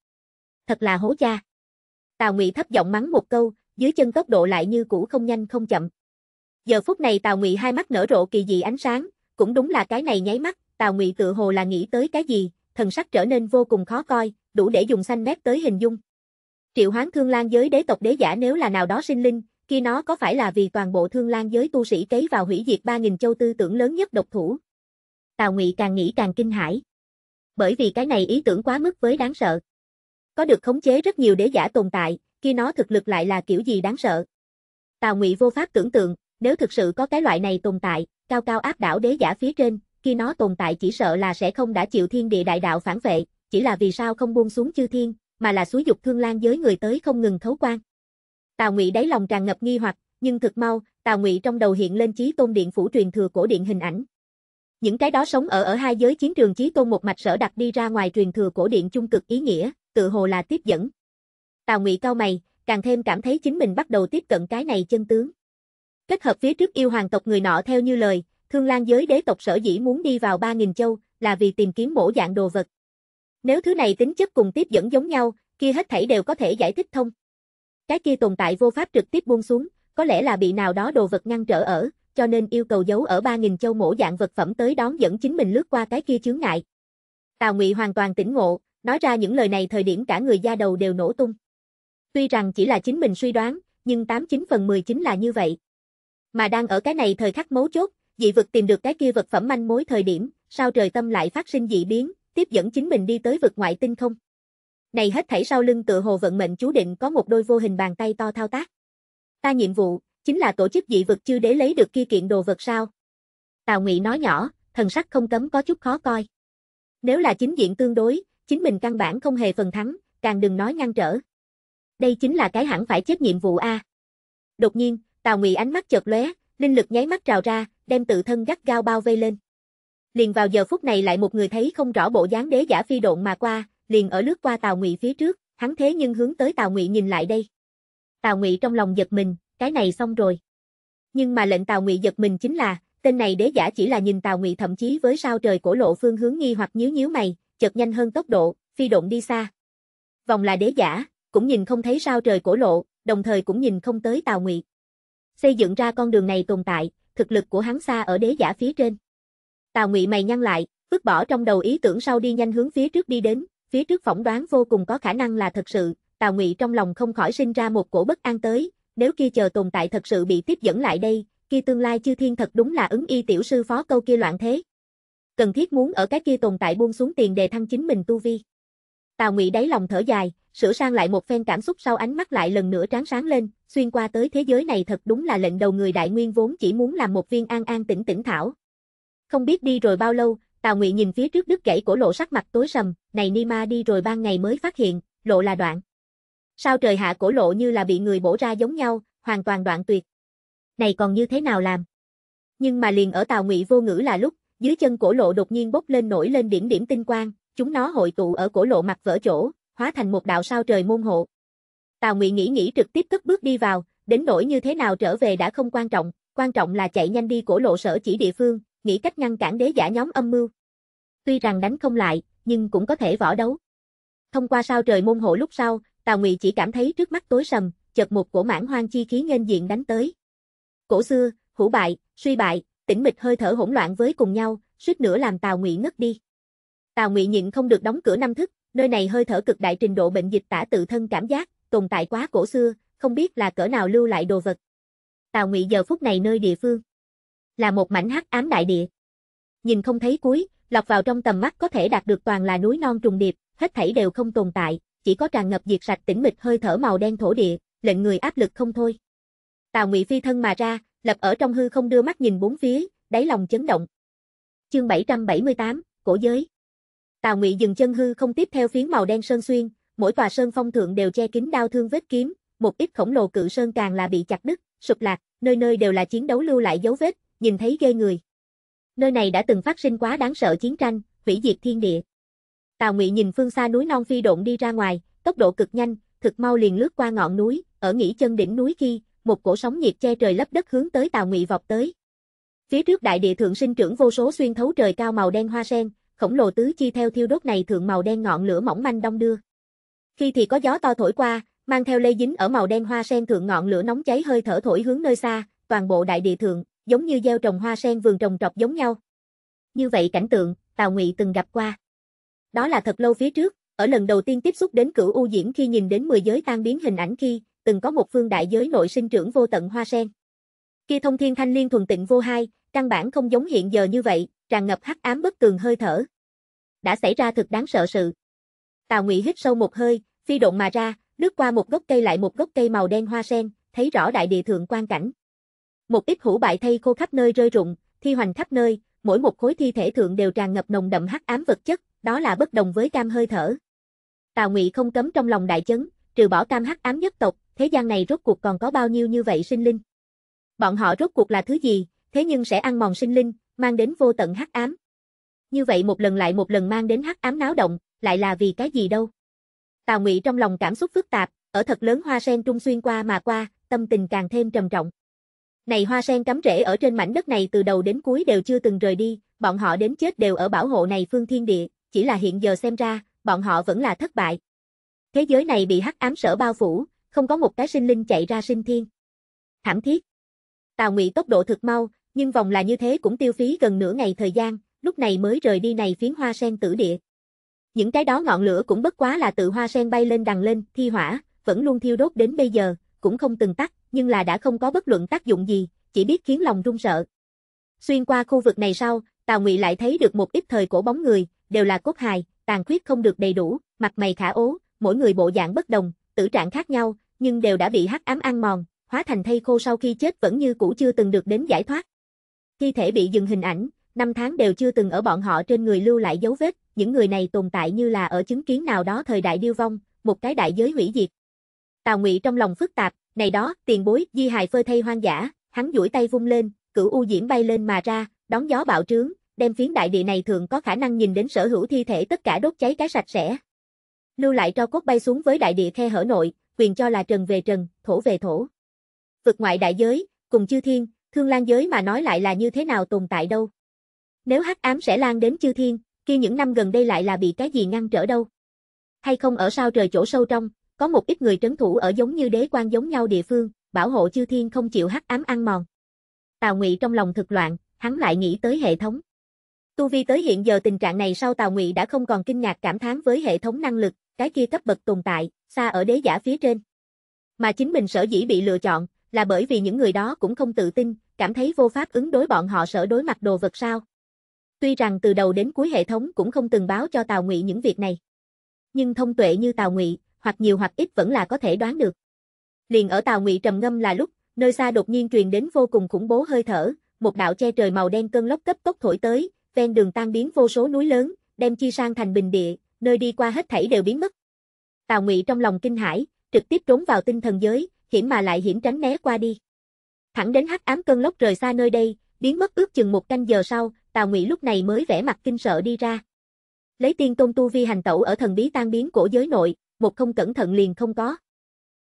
Thật là hố cha. Tào Ngụy thấp giọng mắng một câu, dưới chân tốc độ lại như cũ không nhanh không chậm. Giờ phút này Tào Ngụy hai mắt nở rộ kỳ dị ánh sáng, cũng đúng là cái này nháy mắt, Tào Ngụy tự hồ là nghĩ tới cái gì, thần sắc trở nên vô cùng khó coi, đủ để dùng xanh mét tới hình dung. Triệu hoán thương lan giới đế tộc đế giả nếu là nào đó sinh linh, khi nó có phải là vì toàn bộ thương lan giới tu sĩ cấy vào hủy diệt 3.000 châu tư tưởng lớn nhất độc thủ. Tào Ngụy càng nghĩ càng kinh hãi. Bởi vì cái này ý tưởng quá mức với đáng sợ. Có được khống chế rất nhiều đế giả tồn tại, khi nó thực lực lại là kiểu gì đáng sợ. Tào Ngụy vô pháp tưởng tượng, nếu thực sự có cái loại này tồn tại, cao cao áp đảo đế giả phía trên, khi nó tồn tại chỉ sợ là sẽ không đã chịu thiên địa đại đạo phản vệ, chỉ là vì sao không buông xuống chư thiên, mà là suối dục thương lan giới người tới không ngừng thấu quan. Tào Ngụy đáy lòng tràn ngập nghi hoặc, nhưng thực mau, Tào Ngụy trong đầu hiện lên chí tôn điện phủ truyền thừa cổ điện hình ảnh. Những cái đó sống ở ở hai giới chiến trường chí tôn một mạch sở đặt đi ra ngoài truyền thừa cổ điện chung cực ý nghĩa, tự hồ là tiếp dẫn. Tào Ngụy cao mày, càng thêm cảm thấy chính mình bắt đầu tiếp cận cái này chân tướng. Kết hợp phía trước yêu hoàng tộc người nọ theo như lời, Thương Lan giới đế tộc sở dĩ muốn đi vào 3.000 châu, là vì tìm kiếm mổ dạng đồ vật. Nếu thứ này tính chất cùng tiếp dẫn giống nhau, kia hết thảy đều có thể giải thích thông. Cái kia tồn tại vô pháp trực tiếp buông xuống, có lẽ là bị nào đó đồ vật ngăn trở ở, cho nên yêu cầu giấu ở 3.000 châu mổ dạng vật phẩm tới đón dẫn chính mình lướt qua cái kia chướng ngại. Tào Ngụy hoàn toàn tỉnh ngộ, nói ra những lời này thời điểm cả người da đầu đều nổ tung. Tuy rằng chỉ là chính mình suy đoán, nhưng 89 phần 10 chính là như vậy. Mà đang ở cái này thời khắc mấu chốt, dị vực tìm được cái kia vật phẩm manh mối thời điểm, sao trời tâm lại phát sinh dị biến, tiếp dẫn chính mình đi tới vực ngoại tinh không. Này hết thảy sau lưng tự hồ vận mệnh chú định có một đôi vô hình bàn tay to thao tác. Ta nhiệm vụ, chính là tổ chức dị vực chưa để lấy được kia kiện đồ vật sao. Tào Ngụy nói nhỏ, thần sắc không cấm có chút khó coi. Nếu là chính diện tương đối, chính mình căn bản không hề phần thắng, càng đừng nói ngăn trở. Đây chính là cái hẳn phải chết nhiệm vụ A. Đột nhiên, Tào Ngụy ánh mắt chợt lóe, linh lực nháy mắt trào ra, đem tự thân gắt gao bao vây lên. Liền vào giờ phút này lại một người thấy không rõ bộ dáng đế giả phi độn mà qua, liền ở lướt qua Tào Ngụy phía trước, hắn thế nhưng hướng tới Tào Ngụy nhìn lại đây. Tào Ngụy trong lòng giật mình, cái này xong rồi. Nhưng mà lệnh Tào Ngụy giật mình chính là, tên này đế giả chỉ là nhìn Tào Ngụy thậm chí với sao trời cổ lộ phương hướng nghi hoặc nhíu nhíu mày, chợt nhanh hơn tốc độ, phi độn đi xa. Vòng là đế giả, cũng nhìn không thấy sao trời cổ lộ, đồng thời cũng nhìn không tới Tào Ngụy. Xây dựng ra con đường này tồn tại, thực lực của hắn xa ở đế giả phía trên. Tào Ngụy mày nhăn lại, vứt bỏ trong đầu ý tưởng sau đi nhanh hướng phía trước đi đến, phía trước phỏng đoán vô cùng có khả năng là thật sự, Tào Ngụy trong lòng không khỏi sinh ra một cổ bất an tới, nếu kia chờ tồn tại thật sự bị tiếp dẫn lại đây, kia tương lai chư thiên thật đúng là ứng y tiểu sư phó câu kia loạn thế. Cần thiết muốn ở cái kia tồn tại buông xuống tiền đề thăng chính mình tu vi. Tào Ngụy đáy lòng thở dài, sửa sang lại một phen cảm xúc sau ánh mắt lại lần nữa tráng sáng lên, xuyên qua tới thế giới này thật đúng là lệnh đầu người đại nguyên vốn chỉ muốn làm một viên an an tỉnh tỉnh thảo. Không biết đi rồi bao lâu, Tào Ngụy nhìn phía trước đứt gãy cổ lộ sắc mặt tối sầm, này ni ma đi rồi ban ngày mới phát hiện, lộ là đoạn. Sao trời hạ cổ lộ như là bị người bổ ra giống nhau, hoàn toàn đoạn tuyệt. Này còn như thế nào làm? Nhưng mà liền ở Tào Ngụy vô ngữ là lúc, dưới chân cổ lộ đột nhiên bốc lên nổi lên điểm điểm tinh quang, chúng nó hội tụ ở cổ lộ mặt vỡ chỗ, hóa thành một đạo sao trời môn hộ. Tào Ngụy nghĩ nghĩ trực tiếp cất bước đi vào, đến nỗi như thế nào trở về đã không quan trọng, quan trọng là chạy nhanh đi cổ lộ sở chỉ địa phương, nghĩ cách ngăn cản đế giả nhóm âm mưu. Tuy rằng đánh không lại, nhưng cũng có thể võ đấu. Thông qua sao trời môn hộ lúc sau, Tào Ngụy chỉ cảm thấy trước mắt tối sầm, chợt một cổ mãn hoang chi khí nghênh diện đánh tới. Cổ xưa, hữu bại, suy bại, tĩnh mịch hơi thở hỗn loạn với cùng nhau, suýt nữa làm Tào Ngụy ngất đi. Tào Ngụy nhịn không được đóng cửa năm thức, Nơi này hơi thở cực đại trình độ bệnh dịch tả tự thân cảm giác, tồn tại quá cổ xưa, không biết là cỡ nào lưu lại đồ vật. Tào Ngụy giờ phút này nơi địa phương là một mảnh hắc ám đại địa. Nhìn không thấy cuối, lọc vào trong tầm mắt có thể đạt được toàn là núi non trùng điệp, hết thảy đều không tồn tại, chỉ có tràn ngập diệt sạch tĩnh mịch hơi thở màu đen thổ địa, lệnh người áp lực không thôi. Tào Ngụy phi thân mà ra, lập ở trong hư không đưa mắt nhìn bốn phía, đáy lòng chấn động. Chương 778, cổ giới. Tào Ngụy dừng chân hư không tiếp theo phiến màu đen sơn xuyên, mỗi tòa sơn phong thượng đều che kín đao thương vết kiếm, một ít khổng lồ cự sơn càng là bị chặt đứt, sụp lạc, nơi nơi đều là chiến đấu lưu lại dấu vết, nhìn thấy ghê người. Nơi này đã từng phát sinh quá đáng sợ chiến tranh, hủy diệt thiên địa. Tào Ngụy nhìn phương xa núi non phi độn đi ra ngoài, tốc độ cực nhanh, thực mau liền lướt qua ngọn núi, ở nghỉ chân đỉnh núi khi, một cổ sóng nhiệt che trời lấp đất hướng tới Tào Ngụy vọt tới. Phía trước đại địa thượng sinh trưởng vô số xuyên thấu trời cao màu đen hoa sen, khổng lồ tứ chi theo thiêu đốt này thượng màu đen ngọn lửa mỏng manh đông đưa. Khi thì có gió to thổi qua, mang theo lây dính ở màu đen hoa sen thượng ngọn lửa nóng cháy hơi thở thổi hướng nơi xa, toàn bộ đại địa thượng, giống như gieo trồng hoa sen vườn trồng trọt giống nhau. Như vậy cảnh tượng, Tào Ngụy từng gặp qua. Đó là thật lâu phía trước, ở lần đầu tiên tiếp xúc đến cửu u diễm khi nhìn đến mười giới tan biến hình ảnh khi, từng có một phương đại giới nội sinh trưởng vô tận hoa sen. Kia thông thiên thanh liên thuần tịnh vô hai, căn bản không giống hiện giờ như vậy, tràn ngập hắc ám bất tường hơi thở đã xảy ra thực đáng sợ sự. Tào Ngụy hít sâu một hơi, phi động mà ra, lướt qua một gốc cây lại một gốc cây màu đen hoa sen, thấy rõ đại địa thượng quan cảnh. Một ít hũ bại thây khô khắp nơi rơi rụng, thi hoành khắp nơi, mỗi một khối thi thể thượng đều tràn ngập nồng đậm hắc ám vật chất, đó là bất đồng với cam hơi thở. Tào Ngụy không cấm trong lòng đại chấn, trừ bỏ cam hắc ám nhất tộc, thế gian này rốt cuộc còn có bao nhiêu như vậy sinh linh? Bọn họ rốt cuộc là thứ gì, thế nhưng sẽ ăn mòn sinh linh, mang đến vô tận hắc ám như vậy một lần lại một lần mang đến hắc ám náo động, lại là vì cái gì đâu. Tào Ngụy trong lòng cảm xúc phức tạp, ở thật lớn hoa sen trung xuyên qua mà qua, tâm tình càng thêm trầm trọng. Này hoa sen cắm rễ ở trên mảnh đất này từ đầu đến cuối đều chưa từng rời đi, bọn họ đến chết đều ở bảo hộ này phương thiên địa, chỉ là hiện giờ xem ra, bọn họ vẫn là thất bại. Thế giới này bị hắc ám sở bao phủ, không có một cái sinh linh chạy ra sinh thiên. Thảm thiết. Tào Ngụy tốc độ thực mau, nhưng vòng là như thế cũng tiêu phí gần nửa ngày thời gian, lúc này mới rời đi này phiến hoa sen tử địa. Những cái đó ngọn lửa cũng bất quá là tự hoa sen bay lên đằng lên, thi hỏa, vẫn luôn thiêu đốt đến bây giờ, cũng không từng tắt, nhưng là đã không có bất luận tác dụng gì, chỉ biết khiến lòng run sợ. Xuyên qua khu vực này sau, Tào Ngụy lại thấy được một ít thời cổ bóng người, đều là cốt hài, tàn khuyết không được đầy đủ, mặt mày khả ố, mỗi người bộ dạng bất đồng, tử trạng khác nhau, nhưng đều đã bị hắc ám ăn mòn, hóa thành thây khô sau khi chết vẫn như cũ chưa từng được đến giải thoát. Thi thể bị dừng hình ảnh, năm tháng đều chưa từng ở bọn họ trên người lưu lại dấu vết, những người này tồn tại như là ở chứng kiến nào đó thời đại điêu vong, một cái đại giới hủy diệt. Tào Ngụy trong lòng phức tạp, này đó, tiền bối, di hài phơi thay hoang dã, hắn duỗi tay vung lên, cửu u diễm bay lên mà ra, đón gió bạo trướng, đem phiến đại địa này thường có khả năng nhìn đến sở hữu thi thể tất cả đốt cháy cái sạch sẽ. Lưu lại cho cốt bay xuống với đại địa khe hở nội, quyền cho là trần về trần, thổ về thổ. Vực ngoại đại giới, cùng chư thiên, thương lan giới mà nói lại là như thế nào tồn tại đâu. Nếu hắc ám sẽ lan đến chư thiên, kia những năm gần đây lại là bị cái gì ngăn trở đâu? Hay không ở sao trời chỗ sâu trong, có một ít người trấn thủ ở giống như đế quan giống nhau địa phương, bảo hộ chư thiên không chịu hắc ám ăn mòn. Tào Ngụy trong lòng thực loạn, hắn lại nghĩ tới hệ thống. Tu vi tới hiện giờ tình trạng này sau Tào Ngụy đã không còn kinh ngạc cảm thán với hệ thống năng lực, cái kia cấp bậc tồn tại, xa ở đế giả phía trên. Mà chính mình sở dĩ bị lựa chọn, là bởi vì những người đó cũng không tự tin, cảm thấy vô pháp ứng đối bọn họ sở đối mặt đồ vật sao, Tuy rằng từ đầu đến cuối hệ thống cũng không từng báo cho Tào Ngụy những việc này. Nhưng thông tuệ như Tào Ngụy, hoặc nhiều hoặc ít vẫn là có thể đoán được. Liền ở Tào Ngụy trầm ngâm là lúc, nơi xa đột nhiên truyền đến vô cùng khủng bố hơi thở, một đạo che trời màu đen cơn lốc cấp tốc thổi tới, ven đường tan biến vô số núi lớn, đem chi sang thành bình địa, nơi đi qua hết thảy đều biến mất. Tào Ngụy trong lòng kinh hãi, trực tiếp trốn vào tinh thần giới, hiểm mà lại hiểm tránh né qua đi. Thẳng đến hắc ám cơn lốc rời xa nơi đây, biến mất ước chừng một canh giờ sau, Tào Ngụy lúc này mới vẻ mặt kinh sợ đi ra. Lấy tiên tôn tu vi hành tẩu ở thần bí tan biến cổ giới nội, một không cẩn thận liền không có.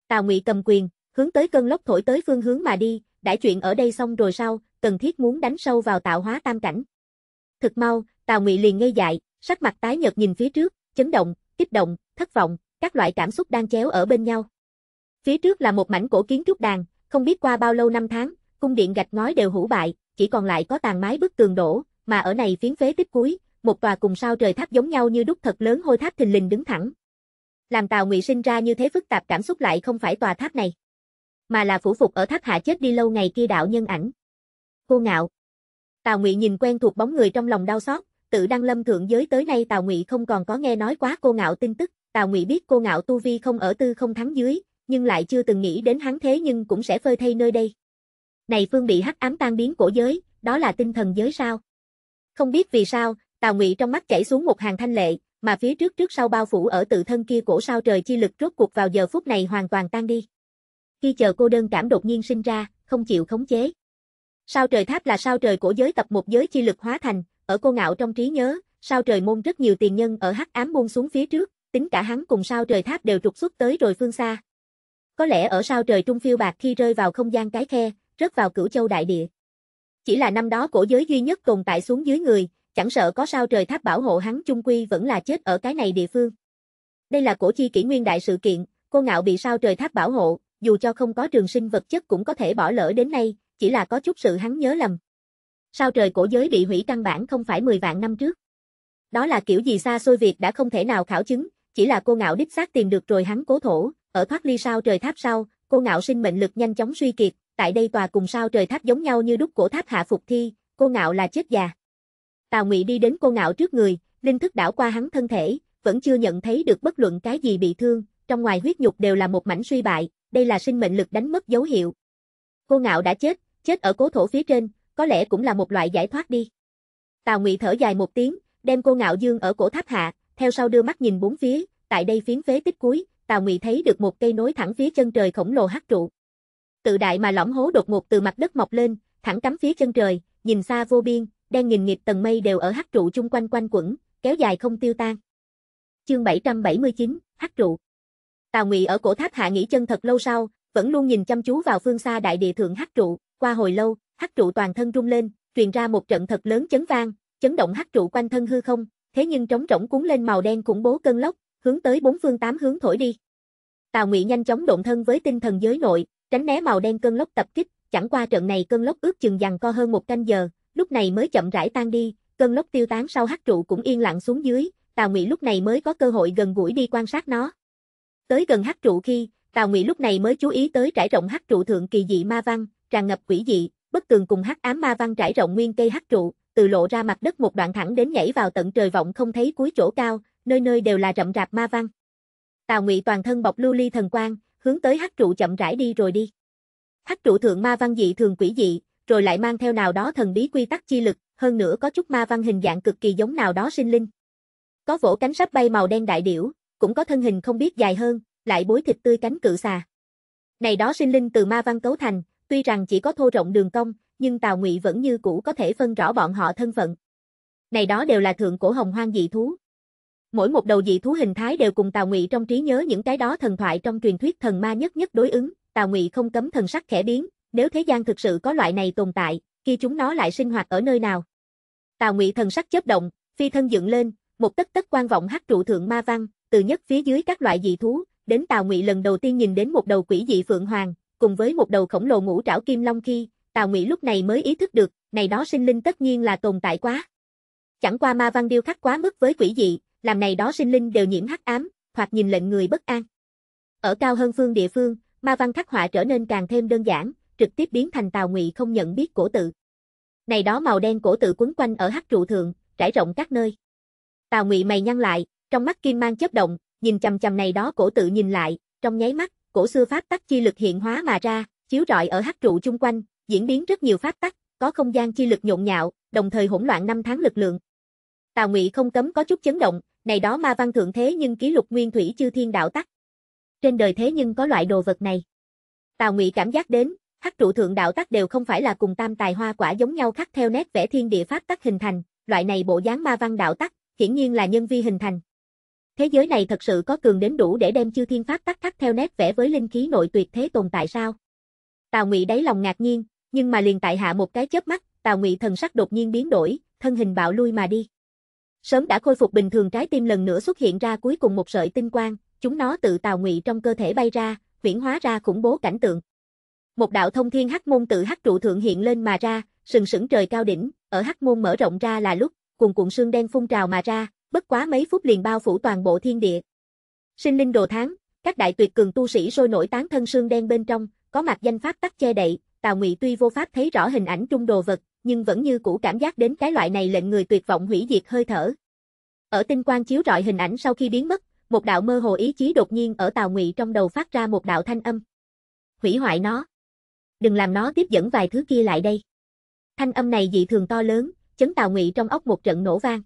Tào Ngụy cầm quyền, hướng tới cơn lốc thổi tới phương hướng mà đi, đã chuyện ở đây xong rồi sao, cần thiết muốn đánh sâu vào tạo hóa tam cảnh. Thực mau, Tào Ngụy liền ngây dại, sắc mặt tái nhợt nhìn phía trước, chấn động, kích động, thất vọng, các loại cảm xúc đang chéo ở bên nhau. Phía trước là một mảnh cổ kiến trúc đàn, không biết qua bao lâu năm tháng, cung điện gạch ngói đều hủ bại, chỉ còn lại có tàn mái bức tường đổ, mà ở này phiến phế tích cuối, một tòa cùng sao trời tháp giống nhau như đúc thật lớn hôi tháp thình lình đứng thẳng. Làm Tào Ngụy sinh ra như thế phức tạp cảm xúc lại không phải tòa tháp này, mà là phủ phục ở tháp hạ chết đi lâu ngày kia đạo nhân ảnh. Cô ngạo. Tào Ngụy nhìn quen thuộc bóng người trong lòng đau xót, tự đăng lâm thượng giới tới nay Tào Ngụy không còn có nghe nói quá cô ngạo tin tức, Tào Ngụy biết cô ngạo tu vi không ở tư không thắng dưới, nhưng lại chưa từng nghĩ đến hắn thế nhưng cũng sẽ phơi thay nơi đây. Này phương bị hắc ám tan biến cổ giới, đó là tinh thần giới sao? Không biết vì sao, Tào Ngụy trong mắt chảy xuống một hàng thanh lệ, mà phía trước trước sau bao phủ ở tự thân kia cổ sao trời chi lực rốt cuộc vào giờ phút này hoàn toàn tan đi. Khi chờ cô đơn cảm đột nhiên sinh ra, không chịu khống chế. Sao trời tháp là sao trời của giới tập một giới chi lực hóa thành, ở cô ngạo trong trí nhớ, sao trời môn rất nhiều tiền nhân ở hắc ám buông xuống phía trước, tính cả hắn cùng sao trời tháp đều trục xuất tới rồi phương xa. Có lẽ ở sao trời trung phiêu bạc khi rơi vào không gian cái khe, rớt vào cửu châu đại địa. Chỉ là năm đó cổ giới duy nhất tồn tại xuống dưới người, chẳng sợ có sao trời tháp bảo hộ hắn chung quy vẫn là chết ở cái này địa phương. Đây là cổ chi kỷ nguyên đại sự kiện, cô ngạo bị sao trời tháp bảo hộ, dù cho không có trường sinh vật chất cũng có thể bỏ lỡ đến nay, chỉ là có chút sự hắn nhớ lầm. Sao trời cổ giới bị hủy căn bản không phải 10 vạn năm trước. Đó là kiểu gì xa xôi việc đã không thể nào khảo chứng, chỉ là cô ngạo đích xác tìm được rồi hắn cố thổ, ở thoát ly sao trời tháp sau, cô ngạo sinh mệnh lực nhanh chóng suy kiệt, tại đây tòa cùng sao trời tháp giống nhau như đúc cổ tháp hạ phục thi, cô ngạo là chết già. Tào Ngụy đi đến cô ngạo trước người, linh thức đảo qua hắn thân thể, vẫn chưa nhận thấy được bất luận cái gì bị thương, trong ngoài huyết nhục đều là một mảnh suy bại, đây là sinh mệnh lực đánh mất dấu hiệu. Cô ngạo đã chết, chết ở cố thổ phía trên, có lẽ cũng là một loại giải thoát đi. Tào Ngụy thở dài một tiếng, đem cô ngạo dương ở cổ tháp hạ, theo sau đưa mắt nhìn bốn phía, tại đây phiến phế tích cuối, Tào Ngụy thấy được một cây nối thẳng phía chân trời khổng lồ hắc trụ tự đại mà lõm hố đột ngột từ mặt đất mọc lên, thẳng cắm phía chân trời, nhìn xa vô biên, đen nghìn nghịt tầng mây đều ở hắc trụ chung quanh quanh quẩn, kéo dài không tiêu tan. Chương 779, hắc trụ. Tào Ngụy ở cổ tháp hạ nghỉ chân thật lâu sau, vẫn luôn nhìn chăm chú vào phương xa đại địa thượng hắc trụ, qua hồi lâu, hắc trụ toàn thân rung lên, truyền ra một trận thật lớn chấn vang, chấn động hắc trụ quanh thân hư không, thế nhưng trống rỗng cuốn lên màu đen cũng bố cơn lốc, hướng tới bốn phương tám hướng thổi đi. Tào Ngụy nhanh chóng độn thân với tinh thần giới nội, Tránh né màu đen cơn lốc tập kích, chẳng qua trận này cơn lốc ước chừng dằn co hơn một canh giờ, lúc này mới chậm rãi tan đi, cơn lốc tiêu tán sau hắc trụ cũng yên lặng xuống dưới, Tào Ngụy lúc này mới có cơ hội gần gũi đi quan sát nó. Tới gần hắc trụ khi, Tào Ngụy lúc này mới chú ý tới trải rộng hắc trụ thượng kỳ dị ma văn, tràn ngập quỷ dị, bất tường cùng hắc ám ma văn trải rộng nguyên cây hắc trụ, từ lộ ra mặt đất một đoạn thẳng đến nhảy vào tận trời vọng không thấy cuối chỗ cao, nơi nơi đều là rậm rạp ma văn. Tào Ngụy toàn thân bọc lưu ly thần quang, hướng tới hắc trụ chậm rãi đi rồi đi. Hắc trụ thượng ma văn dị thường quỷ dị, rồi lại mang theo nào đó thần bí quy tắc chi lực, hơn nữa có chút ma văn hình dạng cực kỳ giống nào đó sinh linh. Có vỗ cánh sắp bay màu đen đại điểu, cũng có thân hình không biết dài hơn, lại bối thịt tươi cánh cự xà. Này đó sinh linh từ ma văn cấu thành, tuy rằng chỉ có thô rộng đường cong, nhưng Tào Ngụy vẫn như cũ có thể phân rõ bọn họ thân phận. Này đó đều là thượng cổ hồng hoang dị thú, mỗi một đầu dị thú hình thái đều cùng Tào Ngụy trong trí nhớ những cái đó thần thoại trong truyền thuyết thần ma nhất nhất đối ứng, Tào Ngụy không cấm thần sắc khẽ biến, nếu thế gian thực sự có loại này tồn tại, khi chúng nó lại sinh hoạt ở nơi nào? Tào Ngụy thần sắc chớp động, phi thân dựng lên, một tất tất quan vọng hắc trụ thượng ma văn, từ nhất phía dưới các loại dị thú, đến Tào Ngụy lần đầu tiên nhìn đến một đầu quỷ dị phượng hoàng, cùng với một đầu khổng lồ ngũ trảo kim long khi, Tào Ngụy lúc này mới ý thức được, này đó sinh linh tất nhiên là tồn tại quá. Chẳng qua ma văn điêu khắc quá mức với quỷ dị, làm này đó sinh linh đều nhiễm hắc ám, hoặc nhìn lệnh người bất an. Ở cao hơn phương địa phương, ma văn khắc họa trở nên càng thêm đơn giản, trực tiếp biến thành tào ngụy không nhận biết cổ tự. Này đó màu đen cổ tự quấn quanh ở hắc trụ thượng, trải rộng các nơi. Tào ngụy mày nhăn lại, trong mắt kim mang chớp động, nhìn chằm chằm này đó cổ tự nhìn lại, trong nháy mắt, cổ xưa pháp tắc chi lực hiện hóa mà ra, chiếu rọi ở hắc trụ chung quanh, diễn biến rất nhiều pháp tắc, có không gian chi lực nhộn nhạo, đồng thời hỗn loạn năm tháng lực lượng. Tào Ngụy không cấm có chút chấn động, này đó ma văn thượng thế nhưng ký lục nguyên thủy chư thiên đạo tắc. Trên đời thế nhưng có loại đồ vật này. Tào Ngụy cảm giác đến, hắc trụ thượng đạo tắc đều không phải là cùng tam tài hoa quả giống nhau khắc theo nét vẽ thiên địa pháp tắc hình thành, loại này bộ dáng ma văn đạo tắc, hiển nhiên là nhân vi hình thành. Thế giới này thật sự có cường đến đủ để đem chư thiên pháp tắc khắc theo nét vẽ với linh khí nội tuyệt thế tồn tại sao? Tào Ngụy đáy lòng ngạc nhiên, nhưng mà liền tại hạ một cái chớp mắt, Tào Ngụy thần sắc đột nhiên biến đổi, thân hình bạo lui mà đi. Sớm đã khôi phục bình thường trái tim lần nữa xuất hiện ra cuối cùng một sợi tinh quang, chúng nó tự tào ngụy trong cơ thể bay ra, huyển hóa ra khủng bố cảnh tượng. Một đạo thông thiên hắc môn tự hắc trụ thượng hiện lên mà ra, sừng sững trời cao đỉnh, ở hắc môn mở rộng ra là lúc, cuồn cuộn xương đen phun trào mà ra, bất quá mấy phút liền bao phủ toàn bộ thiên địa. Sinh linh đồ tháng, các đại tuyệt cường tu sĩ sôi nổi tán thân xương đen bên trong, có mặt danh pháp tắc che đậy, Tào Ngụy tuy vô pháp thấy rõ hình ảnh trung đồ vật, nhưng vẫn như cũ cảm giác đến cái loại này lệnh người tuyệt vọng hủy diệt hơi thở. Ở tinh quang chiếu rọi hình ảnh sau khi biến mất, một đạo mơ hồ ý chí đột nhiên ở Tào Ngụy trong đầu phát ra một đạo thanh âm. Hủy hoại nó. Đừng làm nó tiếp dẫn vài thứ kia lại đây. Thanh âm này dị thường to lớn, chấn Tào Ngụy trong ốc một trận nổ vang.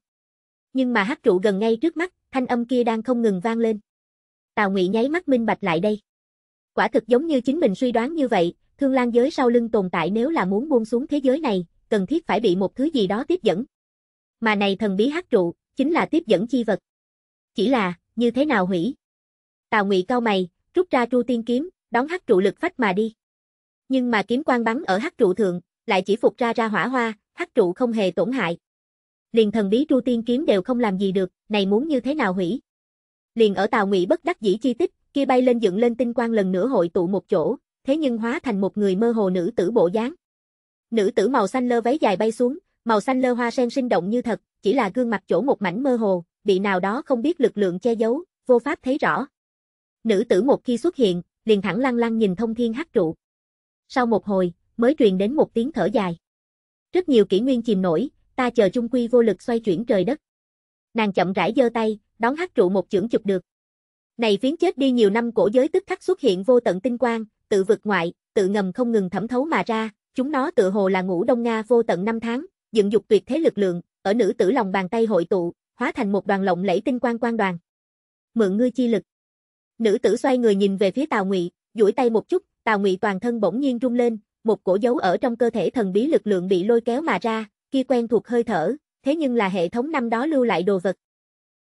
Nhưng mà hắc trụ gần ngay trước mắt, thanh âm kia đang không ngừng vang lên. Tào Ngụy nháy mắt minh bạch lại đây. Quả thực giống như chính mình suy đoán như vậy, Thương Lan giới sau lưng tồn tại nếu là muốn buông xuống thế giới này, cần thiết phải bị một thứ gì đó tiếp dẫn. Mà này thần bí hắc trụ, chính là tiếp dẫn chi vật. Chỉ là, như thế nào hủy? Tào Ngụy cao mày, rút ra Chu Tiên kiếm, đón hắc trụ lực phách mà đi. Nhưng mà kiếm quang bắn ở hắc trụ thượng, lại chỉ phục ra ra hỏa hoa, hắc trụ không hề tổn hại. Liền thần bí Chu Tiên kiếm đều không làm gì được, này muốn như thế nào hủy? Liền ở Tào Ngụy bất đắc dĩ chi tích, kia bay lên dựng lên tinh quang lần nữa hội tụ một chỗ, thế nhưng hóa thành một người mơ hồ nữ tử bộ dáng. Nữ tử màu xanh lơ váy dài bay xuống, màu xanh lơ hoa sen sinh động như thật, chỉ là gương mặt chỗ một mảnh mơ hồ, bị nào đó không biết lực lượng che giấu, vô pháp thấy rõ. Nữ tử một khi xuất hiện, liền thẳng lăng lăng nhìn thông thiên hắc trụ. Sau một hồi, mới truyền đến một tiếng thở dài. Rất nhiều kỷ nguyên chìm nổi, ta chờ chung quy vô lực xoay chuyển trời đất. Nàng chậm rãi giơ tay, đón hắc trụ một chưởng chụp được. Này phiến chết đi nhiều năm cổ giới tức khắc xuất hiện vô tận tinh quang, tự vực ngoại, tự ngầm không ngừng thẩm thấu mà ra, Chúng nó tự hồ là ngũ đông Nga vô tận năm tháng, dựng dục tuyệt thế lực lượng, ở nữ tử lòng bàn tay hội tụ, hóa thành một đoàn lộng lẫy tinh quang quang đoàn. Mượn ngươi chi lực. Nữ tử xoay người nhìn về phía Tào Ngụy, duỗi tay một chút, Tào Ngụy toàn thân bỗng nhiên rung lên, một cổ dấu ở trong cơ thể thần bí lực lượng bị lôi kéo mà ra, kia quen thuộc hơi thở, thế nhưng là hệ thống năm đó lưu lại đồ vật.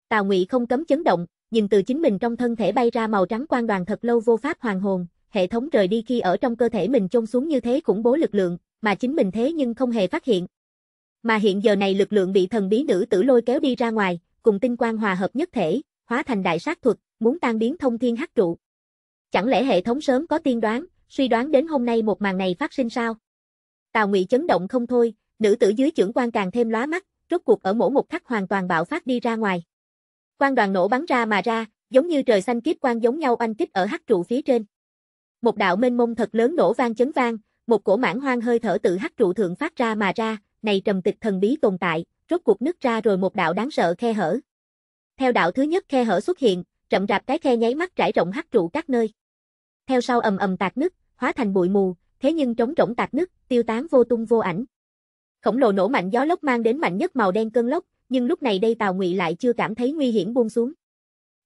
Tào Ngụy không cấm chấn động, nhìn từ chính mình trong thân thể bay ra màu trắng quang đoàn thật lâu vô pháp hoàn hồn, hệ thống rời đi khi ở trong cơ thể mình chôn xuống như thế khủng bố lực lượng, mà chính mình thế nhưng không hề phát hiện. Mà hiện giờ này lực lượng bị thần bí nữ tử lôi kéo đi ra ngoài, cùng tinh quang hòa hợp nhất thể, hóa thành đại sát thuật, muốn tan biến thông thiên hắc trụ. Chẳng lẽ hệ thống sớm có tiên đoán, suy đoán đến hôm nay một màn này phát sinh sao? Tào Ngụy chấn động không thôi, nữ tử dưới trưởng quan càng thêm lóa mắt, rốt cuộc ở mỗi một khắc hoàn toàn bạo phát đi ra ngoài. Quan đoàn nổ bắn ra mà ra, giống như trời xanh kiếp quan giống nhau anh kích ở hắc trụ phía trên. Một đạo mênh mông thật lớn nổ vang chấn vang, một cổ mãn hoang hơi thở tự hắc trụ thượng phát ra mà ra, này trầm tịch thần bí tồn tại, rốt cuộc nứt ra rồi một đạo đáng sợ khe hở. Theo đạo thứ nhất khe hở xuất hiện, chậm rạp cái khe nháy mắt trải rộng hắc trụ các nơi. Theo sau ầm ầm tạc nứt, hóa thành bụi mù, thế nhưng trống rỗng tạc nứt, tiêu tán vô tung vô ảnh. Khổng lồ nổ mạnh gió lốc mang đến mạnh nhất màu đen cơn lốc, nhưng lúc này đây Tào Ngụy lại chưa cảm thấy nguy hiểm buông xuống.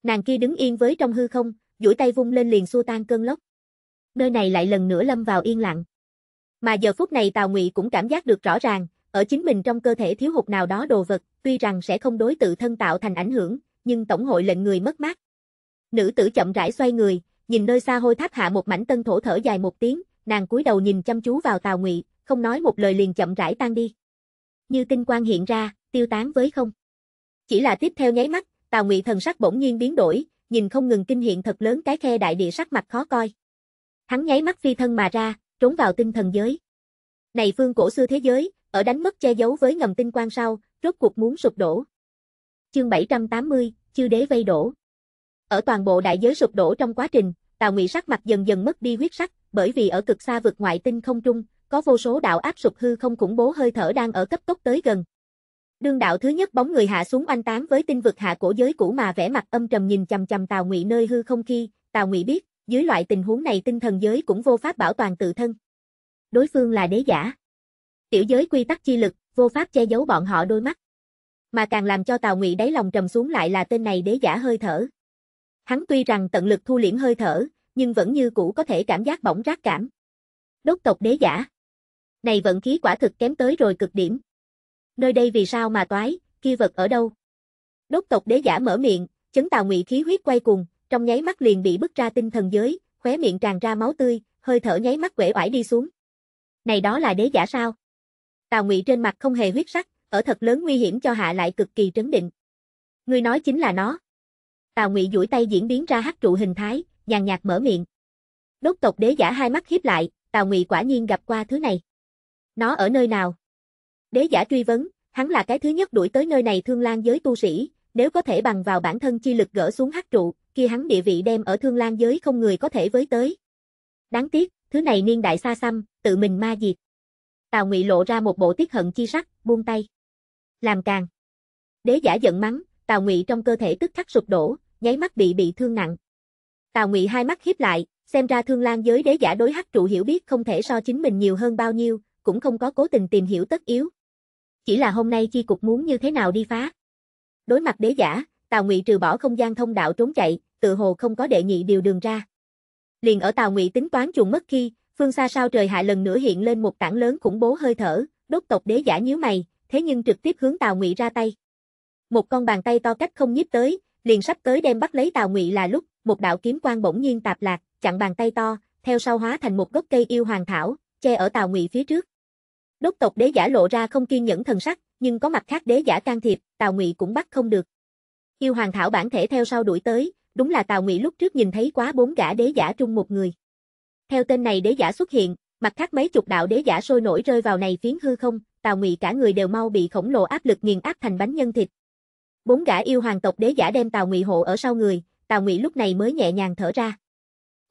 Nàng kia đứng yên với trong hư không, duỗi tay vung lên liền xua tan cơn lốc nơi này lại lần nữa lâm vào yên lặng. Mà giờ phút này Tào Ngụy cũng cảm giác được rõ ràng, ở chính mình trong cơ thể thiếu hụt nào đó đồ vật, tuy rằng sẽ không đối tự thân tạo thành ảnh hưởng, nhưng tổng hội lệnh người mất mát. Nữ tử chậm rãi xoay người, nhìn nơi xa hôi tháp hạ một mảnh tân thổ thở dài một tiếng, nàng cúi đầu nhìn chăm chú vào Tào Ngụy, không nói một lời liền chậm rãi tan đi. Như tinh quang hiện ra, tiêu tán với không. Chỉ là tiếp theo nháy mắt, Tào Ngụy thần sắc bỗng nhiên biến đổi, nhìn không ngừng kinh hiện thật lớn cái khe đại địa sắc mặt khó coi. Hắn nháy mắt phi thân mà ra, trốn vào tinh thần giới. Này phương cổ xưa thế giới, ở đánh mất che giấu với ngầm tinh quang sau, rốt cuộc muốn sụp đổ. Chương 780, chư đế vây đổ. Ở toàn bộ đại giới sụp đổ trong quá trình, Tào Ngụy sắc mặt dần dần mất đi huyết sắc, bởi vì ở cực xa vượt ngoại tinh không trung, có vô số đạo áp sụp hư không khủng bố hơi thở đang ở cấp tốc tới gần. Đương đạo thứ nhất bóng người hạ xuống oanh tán với tinh vực hạ cổ giới cũ mà vẻ mặt âm trầm nhìn chằm chằm Tào Ngụy nơi hư không khi, Tào Ngụy biết, dưới loại tình huống này tinh thần giới cũng vô pháp bảo toàn tự thân. Đối phương là đế giả. Tiểu giới quy tắc chi lực, vô pháp che giấu bọn họ đôi mắt. Mà càng làm cho Tào Ngụy đáy lòng trầm xuống lại là tên này đế giả hơi thở. Hắn tuy rằng tận lực thu liễm hơi thở, nhưng vẫn như cũ có thể cảm giác bỏng rác cảm. đốt tộc đế giả. Này vận khí quả thực kém tới rồi cực điểm. Nơi đây vì sao mà toái, kia vật ở đâu? đốt tộc đế giả mở miệng, chấn Tào Ngụy khí huyết quay cuồng, trong nháy mắt liền bị bức ra tinh thần giới, khóe miệng tràn ra máu tươi, hơi thở nháy mắt quể oải đi xuống. Này đó là đế giả sao? Tào Ngụy trên mặt không hề huyết sắc, ở thật lớn nguy hiểm cho hạ lại cực kỳ trấn định. Ngươi nói chính là nó. Tào Ngụy duỗi tay diễn biến ra hắc trụ hình thái, nhàn nhạt mở miệng. Đốt tộc đế giả hai mắt hiếp lại, Tào Ngụy quả nhiên gặp qua thứ này. Nó ở nơi nào? Đế giả truy vấn, hắn là cái thứ nhất đuổi tới nơi này thương lan giới tu sĩ, nếu có thể bằng vào bản thân chi lực gỡ xuống hắc trụ, kia hắn địa vị đem ở thương lan giới không người có thể với tới. Đáng tiếc, thứ này niên đại xa xăm, tự mình ma diệt. Tào Ngụy lộ ra một bộ tiết hận chi sắc, buông tay. Làm càng. Đế giả giận mắng, Tào Ngụy trong cơ thể tức khắc sụp đổ, nháy mắt bị bị thương nặng. Tào Ngụy hai mắt hiếp lại, xem ra Thương Lan giới đế giả đối hắc trụ hiểu biết không thể so chính mình nhiều hơn bao nhiêu, cũng không có cố tình tìm hiểu tất yếu. Chỉ là hôm nay chi cục muốn như thế nào đi phá. Đối mặt đế giả, Tào Ngụy trừ bỏ không gian thông đạo trốn chạy, tự hồ không có đệ nhị điều đường ra. Liền ở Tào Ngụy tính toán trùng mất khi, phương xa sao trời hạ lần nữa hiện lên một tảng lớn khủng bố hơi thở, đốt tộc đế giả nhíu mày, thế nhưng trực tiếp hướng Tào Ngụy ra tay. Một con bàn tay to cách không nhíp tới, liền sắp tới đem bắt lấy Tào Ngụy là lúc, một đạo kiếm quan bỗng nhiên tạp lạc, chặn bàn tay to, theo sau hóa thành một gốc cây yêu hoàng thảo, che ở Tào Ngụy phía trước. Đốt tộc đế giả lộ ra không kiên nhẫn thần sắc, nhưng có mặt khác đế giả can thiệp, Tào Ngụy cũng bắt không được. Yêu Hoàng Thảo bản thể theo sau đuổi tới, đúng là Tào Ngụy lúc trước nhìn thấy quá bốn gã đế giả trung một người. Theo tên này đế giả xuất hiện, mặt khác mấy chục đạo đế giả sôi nổi rơi vào này phiến hư không, Tào Ngụy cả người đều mau bị khổng lồ áp lực nghiền áp thành bánh nhân thịt. Bốn gã yêu hoàng tộc đế giả đem Tào Ngụy hộ ở sau người, Tào Ngụy lúc này mới nhẹ nhàng thở ra.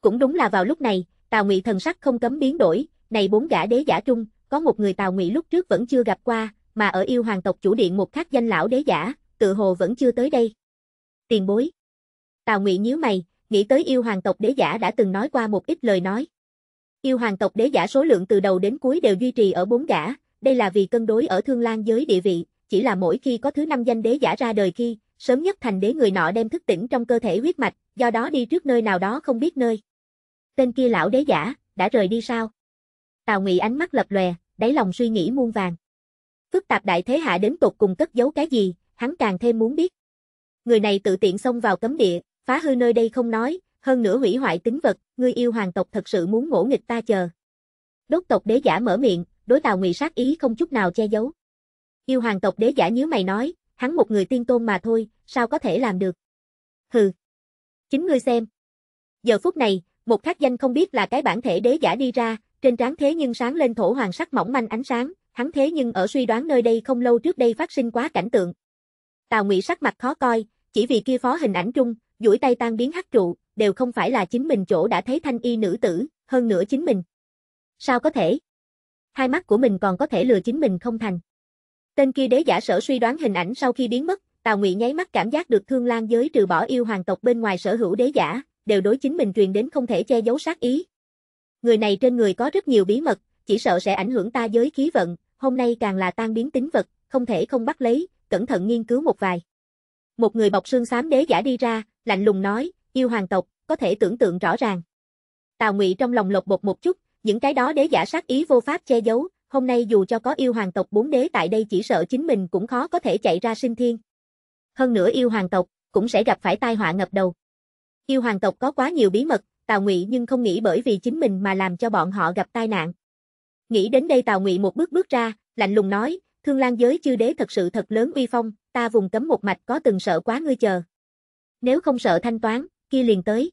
Cũng đúng là vào lúc này, Tào Ngụy thần sắc không cấm biến đổi, này bốn gã đế giả trung, có một người Tào Ngụy lúc trước vẫn chưa gặp qua, mà ở yêu hoàng tộc chủ điện một khắc danh lão đế giả, tự hồ vẫn chưa tới đây tiền bối. Tào Ngụy nhíu mày, nghĩ tới yêu hoàng tộc đế giả đã từng nói qua một ít lời nói. Yêu hoàng tộc đế giả số lượng từ đầu đến cuối đều duy trì ở bốn gã, đây là vì cân đối ở thương lan giới địa vị, chỉ là mỗi khi có thứ năm danh đế giả ra đời khi, sớm nhất thành đế người nọ đem thức tỉnh trong cơ thể huyết mạch, do đó đi trước nơi nào đó không biết nơi. Tên kia lão đế giả, đã rời đi sao? Tào Ngụy ánh mắt lập lòe, đáy lòng suy nghĩ muôn vàng. Phức tạp đại thế hạ đến tột cùng cất giấu cái gì, hắn càng thêm muốn biết người này tự tiện xông vào cấm địa, phá hư nơi đây không nói, hơn nữa hủy hoại tính vật, ngươi yêu hoàng tộc thật sự muốn ngỗ nghịch ta chờ. Đốt tộc đế giả mở miệng, đối Tào Ngụy sát ý không chút nào che giấu. Yêu hoàng tộc đế giả nhíu mày nói, hắn một người tiên tôn mà thôi, sao có thể làm được? Hừ. Chính ngươi xem. Giờ phút này, một khắc danh không biết là cái bản thể đế giả đi ra, trên trán thế nhưng sáng lên thổ hoàng sắc mỏng manh ánh sáng, hắn thế nhưng ở suy đoán nơi đây không lâu trước đây phát sinh quá cảnh tượng. Tào Ngụy sắc mặt khó coi, chỉ vì kia phó hình ảnh trung, duỗi tay tan biến hắc trụ, đều không phải là chính mình chỗ đã thấy thanh y nữ tử, hơn nữa chính mình. Sao có thể? Hai mắt của mình còn có thể lừa chính mình không thành. Tên kia đế giả sở suy đoán hình ảnh sau khi biến mất, Tào Ngụy nháy mắt cảm giác được Thương Lan giới trừ bỏ yêu hoàng tộc bên ngoài sở hữu đế giả, đều đối chính mình truyền đến không thể che giấu sát ý. Người này trên người có rất nhiều bí mật, chỉ sợ sẽ ảnh hưởng ta giới khí vận, hôm nay càng là tan biến tính vật, không thể không bắt lấy, cẩn thận nghiên cứu một vài. Một người bọc xương xám đế giả đi ra, lạnh lùng nói, yêu hoàng tộc, có thể tưởng tượng rõ ràng. Tào Ngụy trong lòng lột bột một chút, những cái đó đế giả sát ý vô pháp che giấu, hôm nay dù cho có yêu hoàng tộc bốn đế tại đây chỉ sợ chính mình cũng khó có thể chạy ra sinh thiên. Hơn nữa yêu hoàng tộc cũng sẽ gặp phải tai họa ngập đầu. Yêu hoàng tộc có quá nhiều bí mật, Tào Ngụy nhưng không nghĩ bởi vì chính mình mà làm cho bọn họ gặp tai nạn. Nghĩ đến đây Tào Ngụy một bước bước ra, lạnh lùng nói, thương lan giới chư đế thật sự thật lớn uy phong, ta vùng cấm một mạch có từng sợ quá ngươi chờ. Nếu không sợ thanh toán, kia liền tới.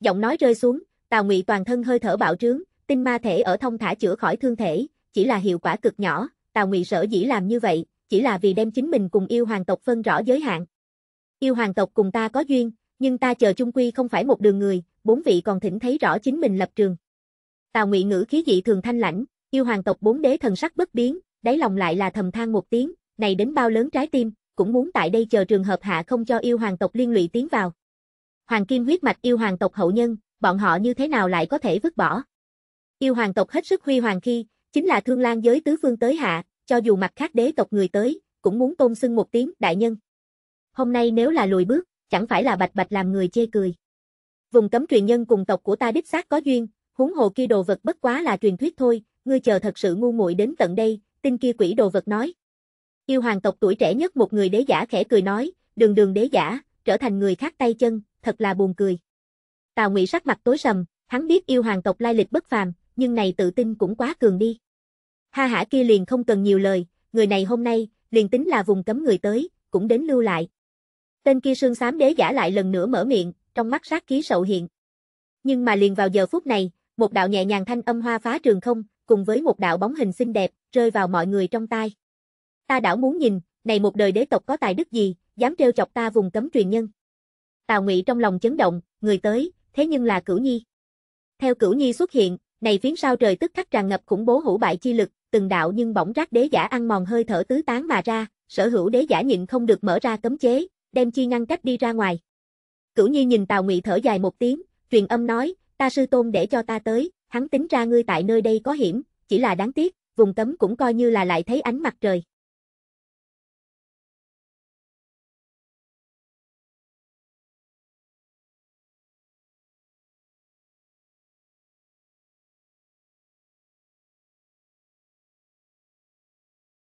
Giọng nói rơi xuống, Tào Ngụy toàn thân hơi thở bạo trướng, tinh ma thể ở thông thả chữa khỏi thương thể, chỉ là hiệu quả cực nhỏ, Tào Ngụy sở dĩ làm như vậy, chỉ là vì đem chính mình cùng yêu hoàng tộc phân rõ giới hạn. Yêu hoàng tộc cùng ta có duyên, nhưng ta chờ chung quy không phải một đường người, bốn vị còn thỉnh thấy rõ chính mình lập trường. Tào Ngụy ngữ khí dị thường thanh lãnh, yêu hoàng tộc bốn đế thần sắc bất biến, đáy lòng lại là thầm than một tiếng, này đến bao lớn trái tim, cũng muốn tại đây chờ trường hợp hạ không cho yêu hoàng tộc liên lụy tiến vào. Hoàng kim huyết mạch yêu hoàng tộc hậu nhân, bọn họ như thế nào lại có thể vứt bỏ. Yêu hoàng tộc hết sức huy hoàng khi, chính là thương lan giới tứ phương tới hạ, cho dù mặt khác đế tộc người tới, cũng muốn tôn xưng một tiếng đại nhân. Hôm nay nếu là lùi bước, chẳng phải là bạch bạch làm người chê cười. Vùng cấm truyền nhân cùng tộc của ta đích xác có duyên, huống hồ kia đồ vật bất quá là truyền thuyết thôi, ngươi chờ thật sự ngu muội đến tận đây, tên kia quỷ đồ vật nói. Yêu hoàng tộc tuổi trẻ nhất một người đế giả khẽ cười nói, đường đường đế giả, trở thành người khác tay chân, thật là buồn cười. Tào Ngụy sắc mặt tối sầm, hắn biết yêu hoàng tộc lai lịch bất phàm, nhưng này tự tin cũng quá cường đi. Ha hả kia liền không cần nhiều lời, người này hôm nay, liền tính là vùng cấm người tới, cũng đến lưu lại. Tên kia sương xám đế giả lại lần nữa mở miệng, trong mắt sát khí sậu hiện. Nhưng mà liền vào giờ phút này, một đạo nhẹ nhàng thanh âm hoa phá trường không, cùng với một đạo bóng hình xinh đẹp, rơi vào mọi người trong tai. Ta đảo muốn nhìn, này một đời đế tộc có tài đức gì, dám trêu chọc ta vùng cấm truyền nhân. Tào Ngụy trong lòng chấn động, người tới, thế nhưng là Cửu Nhi. Theo Cửu Nhi xuất hiện, này phiến sao trời tức khắc tràn ngập khủng bố hữu bại chi lực, từng đạo nhưng bỗng rác đế giả ăn mòn hơi thở tứ tán mà ra, sở hữu đế giả nhịn không được mở ra cấm chế, đem chi ngăn cách đi ra ngoài. Cửu Nhi nhìn Tào Ngụy thở dài một tiếng, truyền âm nói, ta sư tôn để cho ta tới, hắn tính ra ngươi tại nơi đây có hiểm, chỉ là đáng tiếc, vùng cấm cũng coi như là lại thấy ánh mặt trời.